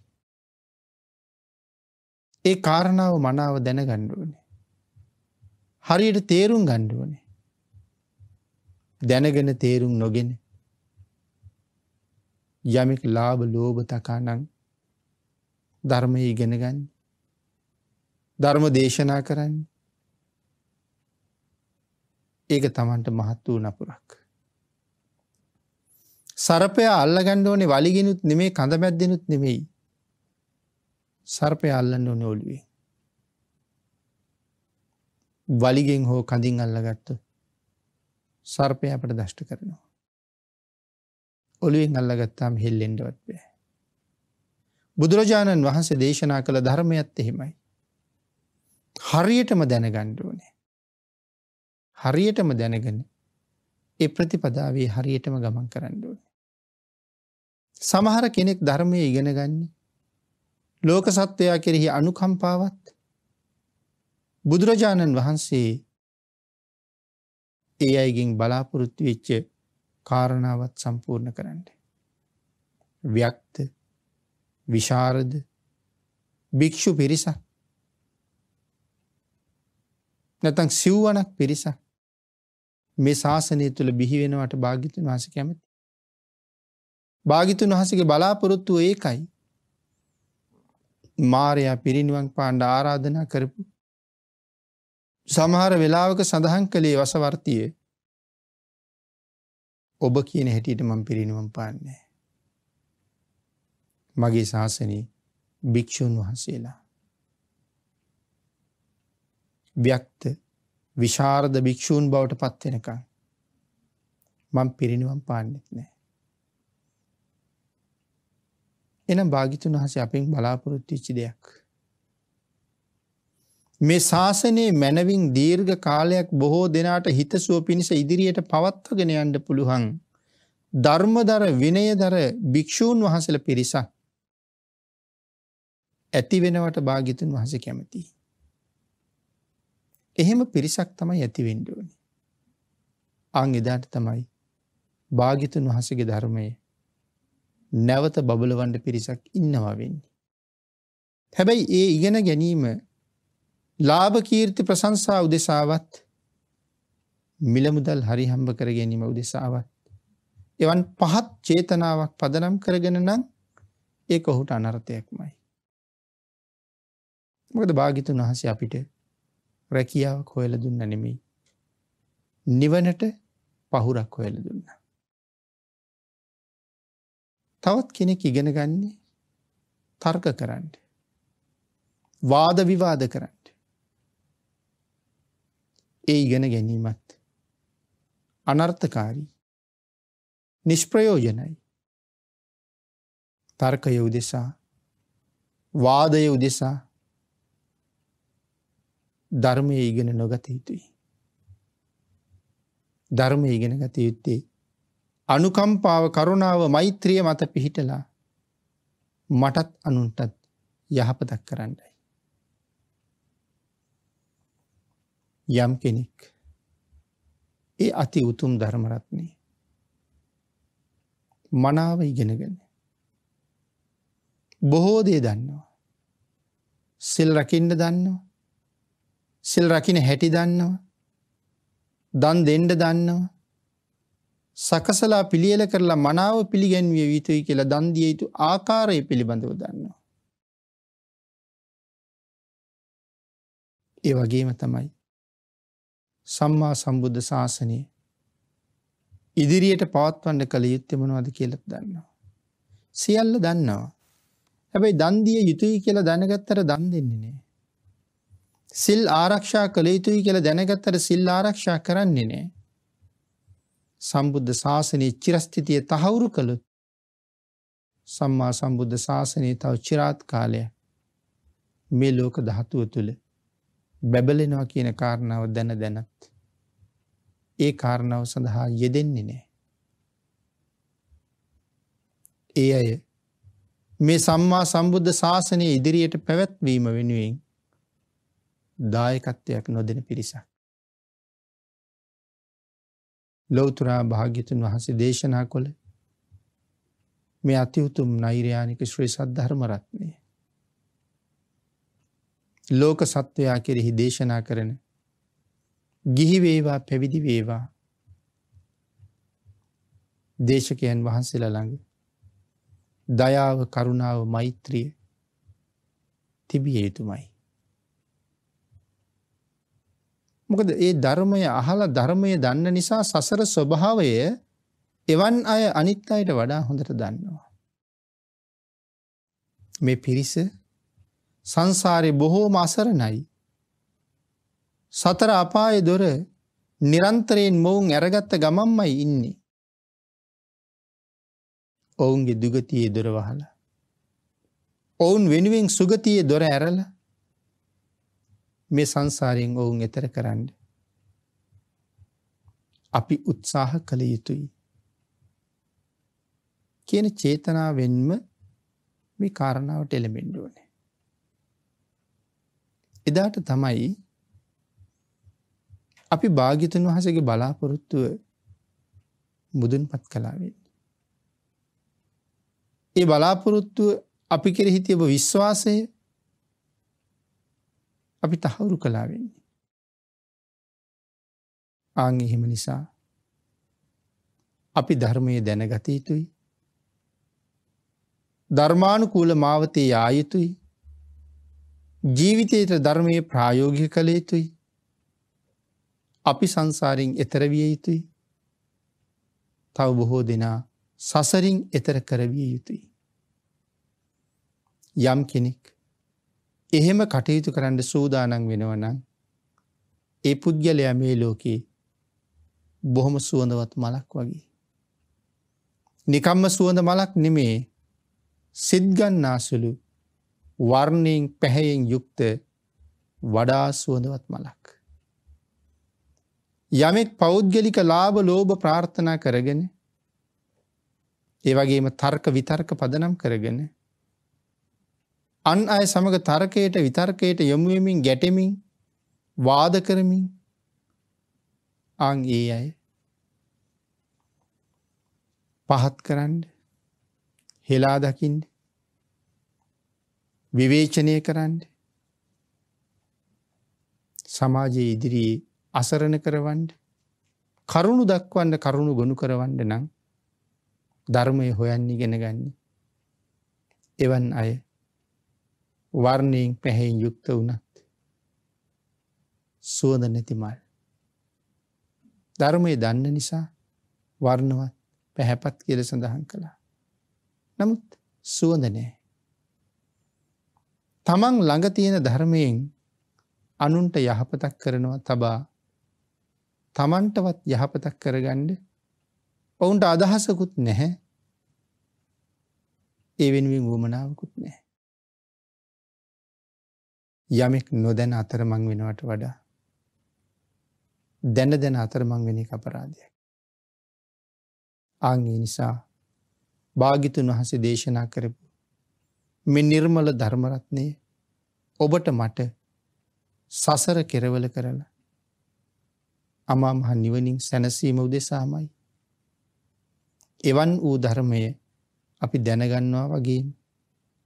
ඒ කාරණාව මනාව දැන ගණ්ඩුවනේ. හරියට තේරුම් ගණ්ඩුවනේ. දැනගෙන තේරුම් නොගෙන යමෙක් ලාභ ලෝභ තකානං ධර්මය ඉගෙනගන්න ධර්ම දේශනා කරන්න ඒක තමන්ට මහත් වූ නපුරක්. සරපය අල්ලගණ්ඩ ඕනේ වලිගෙනුත් නෙමේ කඳමැද්දෙනුත් නෙමෙයි සර්පය අල්ලන්න ඕන ඔොලුවේ වලිගෙන් හෝ කඳින් අල්ලගත්තු සර්පය අපට දෂ්ට කරනවා. ඔළුවෙන් අල්ලගත්තාම හෙල්ලෙන්ඩවත් බෑ. බුදුරජාණන් වහන්සේ දේශනා කළ ධර්මයත් එහෙමයි. හරියටම දැනගණ්ඩුවනේ. හරියටම දැනගෙන ඒ ප්‍රතිපදාවේ හරියටම ගමන් කරන්නඩුවන. සමහර කෙනෙක් ධර්මය ඉගෙන ගන්නේ ලෝක සත්වයා කෙරෙහි අනුකම්පාවත් බුදුරජාණන් වහන්සේ ඒ අයිගෙන් බලාපොරොත්තු වෙච්ච කාරණාවත් සම්පූර්ණ කරන්න. ව්‍යක්ත විශාරද භික්‍ෂු පිරිසක් නැතන් සිව්වනක් පිරිසක් මේ ශාසනය තුළ බිහිවෙනවට භාගිතුන් වහස කැමති. භාගිතුන් වහසගේ බලාපොරොත්තුව ඒකයි. මාරයා පිරිනිවන් පාණ්ඩ ආරාධනා කරපු සමහර වෙලාවක සඳහන් කළේ වසවර්තියේ ඔබ කියන හැටියට මම පිරිනුවම් පාන්නේ. මගේ ශාසනී භික්‍ෂූන් වහන්සේලා. ව්‍යක්ත විශාරද භික්‍ෂූන් බවට පත්වෙනක මං පිරිනිවම් පාන්නෙත් නෑ. එනම් භාගිතුන් වහස අපින් බලාපොරොත්තිච්චි දෙයක්. මේ ශාසනයේ මනවින් දීර්ඝ කාලයක් බොහෝ දෙනාට හිතසුව පිණිස ඉදිරියට පවත්වගෙන යන්න පුළුවන් ධර්මදර විනයදර භික්ෂූන් වහන්සේලා පිරිසක් ඇති වෙනවට භාග්‍යතුන් වහන්සේ කැමතියි. එහෙම පිරිසක් තමයි ඇති වෙන්න ඕනේ. ආන් එදාට තමයි භාග්‍යතුන් වහන්සේගේ ධර්මයේ නැවත බබලවන්න පිරිසක් ඉන්නවා වෙන්නේ. හැබැයි ඒ ඉගෙන ගැනීම ලාභ කීර්ති ප්‍රශංසා උදෙසාවත් මිල මුදල් හරි හම්බ කර ගැනීම උදෙසාවත් එවන් පහත් චේතනාවක් පදනම් කරගෙන නම් ඒක ඔහුට අනර්ථයක්මයි. මොකද භාගිතුන් වහන්සේ අපිට රැකියාවක් හොයලා දුන්න නෙමෙයි. නිවනට පහුරක් හොයලා දුන්නා. තවත් කෙනෙක් ඉගෙන ගන්නේ තර්ක කරන්න. වාද විවාද කරන්න. ඒ ඉගෙන ගැනීමත්. අනර්ථකාරී නිෂ්ප්‍රයෝජනයි. තර්කය උදෙසා වාදය උදෙසා ධර්මය ඉගෙන නොගත යුතුයි. ධර්මය ඉගෙන ගත යුත්තේ අනුකම්පාව කරුණාව මෛත්‍රිය මත පිහිටලා මටත් අනුන්ටත් යහපතක් කරන්නයි. යම් කෙනෙක් ඒ අති උතුම් ධර්මරත්නේ මනාව ඉගෙනගෙන බොහෝදේ දන්නවා සෙල් රකින්ඩ දන්නවා සෙල් රකින හැටි දන්නවා දන් දෙන්ඩ දන්නවා සකසලා පිළියල කරලා මනාව පිළිගැන්විය යුතුයි කියලා දන්දිය යුතු ආකාරය පිළිබඳව දන්නවා. ඒ වගේම තමයි සම්මා සම්බුද්ධ ශාසනය ඉදිරියට පවත්වන්න කළ යුත්තෙමනවාද කියලත් දන්නවා. සියල්ල දන්නවා. හැබැයි දන්දිය යුතුයි කියලා දැනගත්තර දන් දෙන්නේ නෑ. සිල් ආරක්ෂා කළ යුතුයි කියලා දැනගත්තර සිල් ආරක්ෂා කරන්නේ නෑ. සම්බුද්ධ ශාසනයේ චිරස්ථිතිය තහවුරු කළුත් සම්මා සම්බුද්ධ ශාසනයේ තව චිරාත් කාලය මේ ලෝක ධාතුව තුළ බැබලෙනවා කියන කාරණාව දැන දැනත් ඒ කාරණාව සඳහා යෙදෙන්නේ නෑ. ඒ අය මේ සම්මා සම්බුද්ධ ශාසනය ඉදිරියට පැවැත්වීම වෙනුවෙන් දායකත්වයක් නොදෙන පිරිසක්. ලොවතුරා භාග්‍යතුන් වහසේ දේශනා කොළ මේ අතිවුතුම් නෛරයානික ශ්‍රී සද්ධර්මරත්නය ලෝක සත්වයා කෙරෙහි දේශනා කරන ගිහි වේවා පැවිදි වේවා දේශකයන් වහන්සේලා ළඟ දයාව කරුණාව මෛත්‍රිය තිබිය යුතුමයි. මොකද ඒ ධර්මය අහලා ධර්මය දන්න නිසා සසර ස්වභාවය එවන් අය අනිත් අයට වඩා හොඳට දන්නවා. මේ පිරිස සංසාරි බොහෝම අසරණයි. සතර අපාය දොර නිරන්තරයෙන් මොවුන් ඇරගත්ත ගමම්මයි ඉන්නේ. ඔවුන්ගේ දුගතියේ දොර වහල. ඔවුන් වෙනුවෙන් සුගතියේ දොර ඇරල මේ සංසාරයෙන් ඔවුන් එතර කරන්න. අපි උත්සාහ කළ යුතුයි. කියන චේතනාවෙන්ම මේ කාරණාවට එළමෙන්ඩුවනේ. එදාට තමයි අපි භාගිතන් වහසගේ බලාපොරොත්තුව බුදුන් පත් කලාවෙන්. ඒ බලාපොරොත්තුව අපි කෙරෙහි තිබ විශ්වාසය අපි තහවුරු කලා වෙන්නේ. ආං එහෙම නිසා අපි ධර්මය දැනගත යුතුයි. ධර්මානුකූල මාවතේ යායුතුයි ජීවිතයට ධර්මය ප්‍රායෝගික කළ යුතුයි. අපි සංසාරෙන් එතරවිය යුතුයි. තව බොහෝ දෙනා සසරින් එතර කරවිය යුතුයි. යම් කෙනෙක් එහෙම කටයුතු කරන්න සූදානන් වෙනවනම් ඒ පුද්ගලයා මේ ලෝකයේ බොහොම සුවඳවත් මලක් වගේ. නිකම්ම සුවඳ මලක් නෙමේ සිද්ගන්නාසුළු වර්ණයෙන් පැහැයෙන් යුක්ත වඩා සුවඳවත් මලක්. යමෙක් පෞද්ගලික ලාභ ලෝභ ප්‍රාර්ථනා කරගෙන ඒවගේම තර්ක විතර්ක පදනම් කරගෙන අන් අය සමඟ තර්කයට විතර්කයට යොමුුවමින් ගැටෙමින් වාද කරමින් අං ඒ අය පහත් කරන්න හෙලා දකිින්ට විවේචනය කරන්න සමාජයේ ඉදිරියේ අසරණ කරවන්ඩ කරුණු දක්වන්න කරුණු ගොුණු කරවන්න නම් ධර්මය හොයන්නේ ගෙන ගන්න. එවන් අය වර්ණයෙන් පැහැයින් යුක්ත වනත් සුවද නැතිමල්. ධර්මය දන්න නිසා වර්ණවත් පැහැපත් කියල සඳහන් කළා. නමුත් සුවඳ නෑ තමන් ළඟ තියෙන ධර්මයෙන් අනුන්ට යහපතක් කරනවා තබා තමන්ටවත් යහපතක් කරගණ්ඩ ඔවුන්ට අදහසකුත් නැහැ ඒ වෙනුවෙන් වුවමනාවකුත් නෑ. යමෙක් නොදැන අතරමං වෙනවට වඩා දැන දැන අතරමං වෙන අපරාධයක්. ආංගේ නිසා භාගිතුන් වහසේ දේශනා කරපු මේ නිර්මල ධර්මරත්නය ඔබට මට සසර කෙරවල කරලා අමා මහ නිවනින් සැනසීම උදෙසාමයි. එවන් වූ ධර්මය අපි දැනගන්නවා වගේ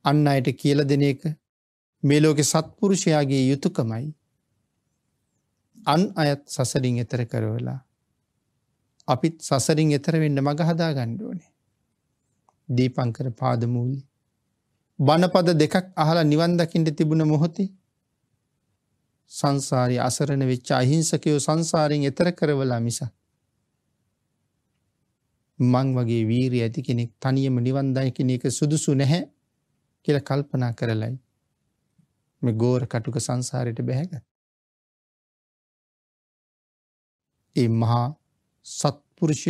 අන්න අයට කියල දෙන එක මේ ලෝකෙ සත්පුරුෂයාගේ යුතුකමයි. අන් අයත් සසරින් එතර කරවලා අපිත් සසරින් එතර වෙන්න මඟ හදා ගණ්ඩුවනේ. දීපංකර පාදමූලි බණපද දෙකක් අහලා නිවන් දකින්න තිබුණ මොහොතේ සංසාරي අසරණ වෙච්ච අහිංසකයෝ සංසාරයෙන් එතර කරවලා මිස මං වගේ වීරිය ඇති කෙනෙක් තනියම නිවන් දකින්න එක සුදුසු නැහැ කියලා කල්පනා කරලයි මේ ගෝර කටුක සංසාරයට බැහැගත්. ඒ මහා සත්පුරුෂ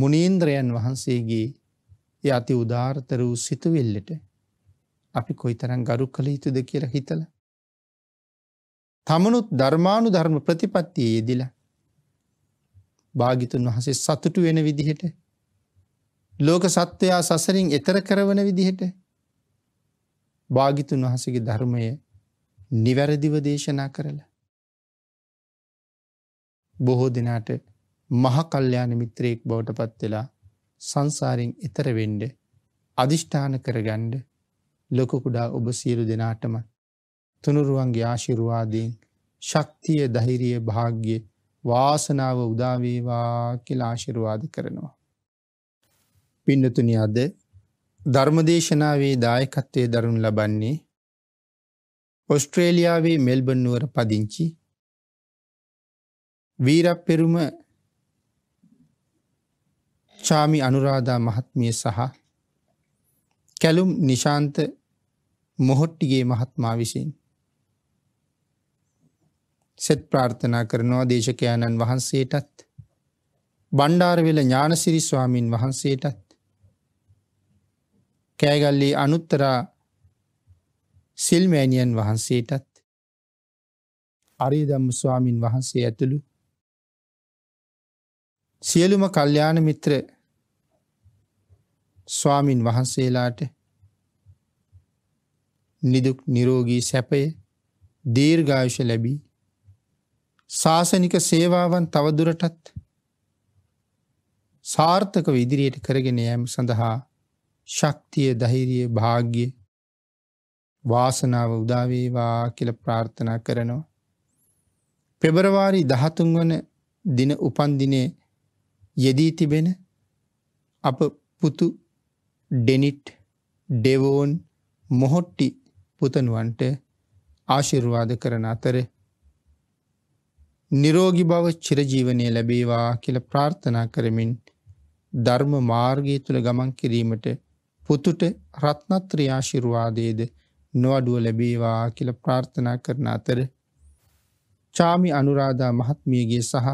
මුනීන්ද්‍රයන් වහන්සේගේ ඒ අති උදාර්තර වූ සිතුවිල්ලට අපි කොයිතරම් ගරු කළ යුතුද කියලා හිතලා තමනුත් ධර්මානු ධර්ම ප්‍රතිපත්තියේ යෙදිලා භාගිතුන් වහසේ සතුටු වෙන විදිහට ලෝක සත්වයා සසරින් එතර කරවන විදිහට භාගිතුන් වහසගේ ධර්මය නිවැරදිව දේශනා කරලා බොහෝ දෙනාට මහකල්්‍යයාන මිත්‍රයෙක් බවට පත් වෙලා සංසාරෙන් එතර වෙන්ඩ අධිෂ්ඨාන කරගන්ඩ ලොක කුඩා ඔබ සියලු දෙනාටම තුනුරුවන්ගේ ආශිර්වාදයෙන් ශක්තිය ධෛර්යය භාග්‍ය වාසනාව උදා වේවා කියලා ආශිර්වාද කරනවා. පින්නතුනි අද ධර්මදේශනාවේ දායකත්වයේ දරනු ලබන්නේ ඔස්ට්‍රේලියාවේ මෙල්බන් නුවර පදිංචි වීරපෙරුම චාමි අනුරාධා මහත්මිය සහ කැලුම් නිශාන්ත මොහොට්ටිගේ මහත්මා විසින් සෙත් ප්‍රාර්ථනා කරනවා දේශකයාණන් වහන්සේටත් බණ්ඩාරවෙල ඥානසිරි ස්වාමීන් වහන්සේටත් කෑගල්ලේ අනුත්තරා සිල්මෑණියන් වහන්සේටත් අරිදම්ම ස්වාමින් වහන්සේ ඇතුළු සියලුම කල්්‍යාන මිත්‍ර ස්වාමින් වහන්සේලාට නිදුක් නිරෝගී සැපය දීර්ඝායුෂ ලැබී ශාසනික සේවාවන් තවදුරටත් සාර්ථකව ඉදිරියට කරගෙන යෑම සඳහා ශක්තිය ධෛර්යය භාග්‍ය වාසනාව උදා වේවා කියලා ප්‍රාර්ථනා කරනවා පෙබරවාරි 13 වන දින උපන් දිනේ යෙදී තිබෙන අප පුතු ඩෙනිට් ඩෙවෝන් මොහොට්ටි පුතනුවන්ට ආශිර්වාද කරන අතර නිරෝගි බව චිරජීවනය ලැබේවා කියල ප්‍රාර්ථනා කරමින් ධර්ම මාර්ගය තුළ ගමන් කිරීමට පුතුට රත්නත්‍රී ආශිර්වාදයේද නොවඩුව ලැබේවා කියල ප්‍රාර්ථනා කරන අතර චාමි අනුරාධා මහත්මියගේ සහ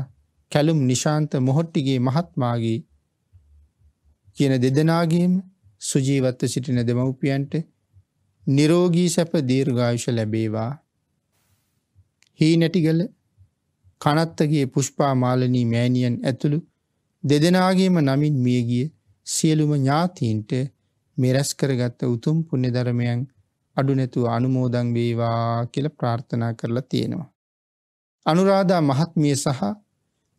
කැලුම් නිශාන්ත මොහොට්ටිගේ මහත්මාගේ කියන දෙදනාගේම සුජීවත්ව සිටින දෙමව්පියන්ට නිරෝගී සැප දීර්ඝායුෂ ලැබේවා. හීනැටිගල කනත්තගේ පුෂ්පා මාලනී මෑණියන් ඇතුළු දෙදෙනාගේම නමින් මියගිය සියලුම ඥාතීන්ට මේ රැස් කරගත්ත උතුම් පුණ්‍ය ධර්මයන් අඩු නැතුව අනුමෝදන් වේවා කියලා ප්‍රාර්ථනා කරලා තියෙනවා. අනුරාධා මහත්මිය සහ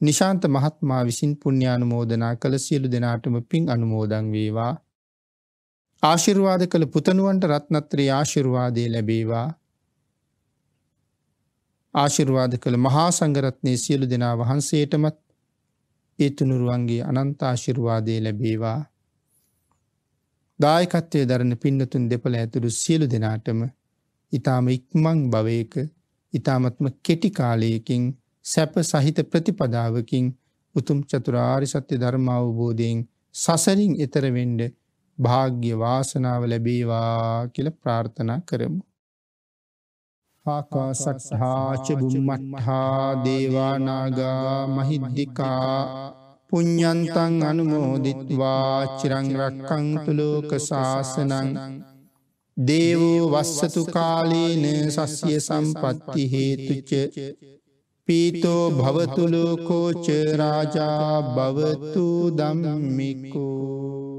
නිශාන්ත මහත්මයා විසින් පුණ්‍යානුමෝදනා කළ සියලු දෙනාටම පින් අනුමෝදන් වේවා. ආශිර්වාද කළ පුතනුවන්ට රත්නත්‍රී ආශිර්වාදය ලැබේවා ආශිර්වාද කළ මහා සංගරත්නය සියලු දෙනා වහන්සේටමත් ඒ තුනුරුවන්ගේ අනන්ත ආශිර්වාදය ලැබේවා දායකත්වය දරන පින්නතුන් දෙපළ ඇතුළු සියලු දෙනාටම ඉතාම ඉක්මං භවයක ඉතාමත්ම කෙටි කාලයකින් සැප සහිත ප්‍රතිපදාවකින් උතුම් චතුරාරි සත්‍ය ධර්ම අවබෝධයෙන් සසරින් එතර වෙන්න භාග්‍ය වාසනාව ලැබේවා කියලා ප්‍රාර්ථනා කරමු. ආකාසත්හා ච බුම්මත්හා දේවා නාග මහිද්దికා පුඤ්ඤන්තං අනුමෝදිත්වා චිරං රක්ඛන්තු ලෝක සාසනං දේවෝ වස්සතු කාලේන සස්්‍ය සම්පත්ති හේතුච පීතෝ භවතු ලෝකෝ ච රාජා භවතු ධම්මිකෝ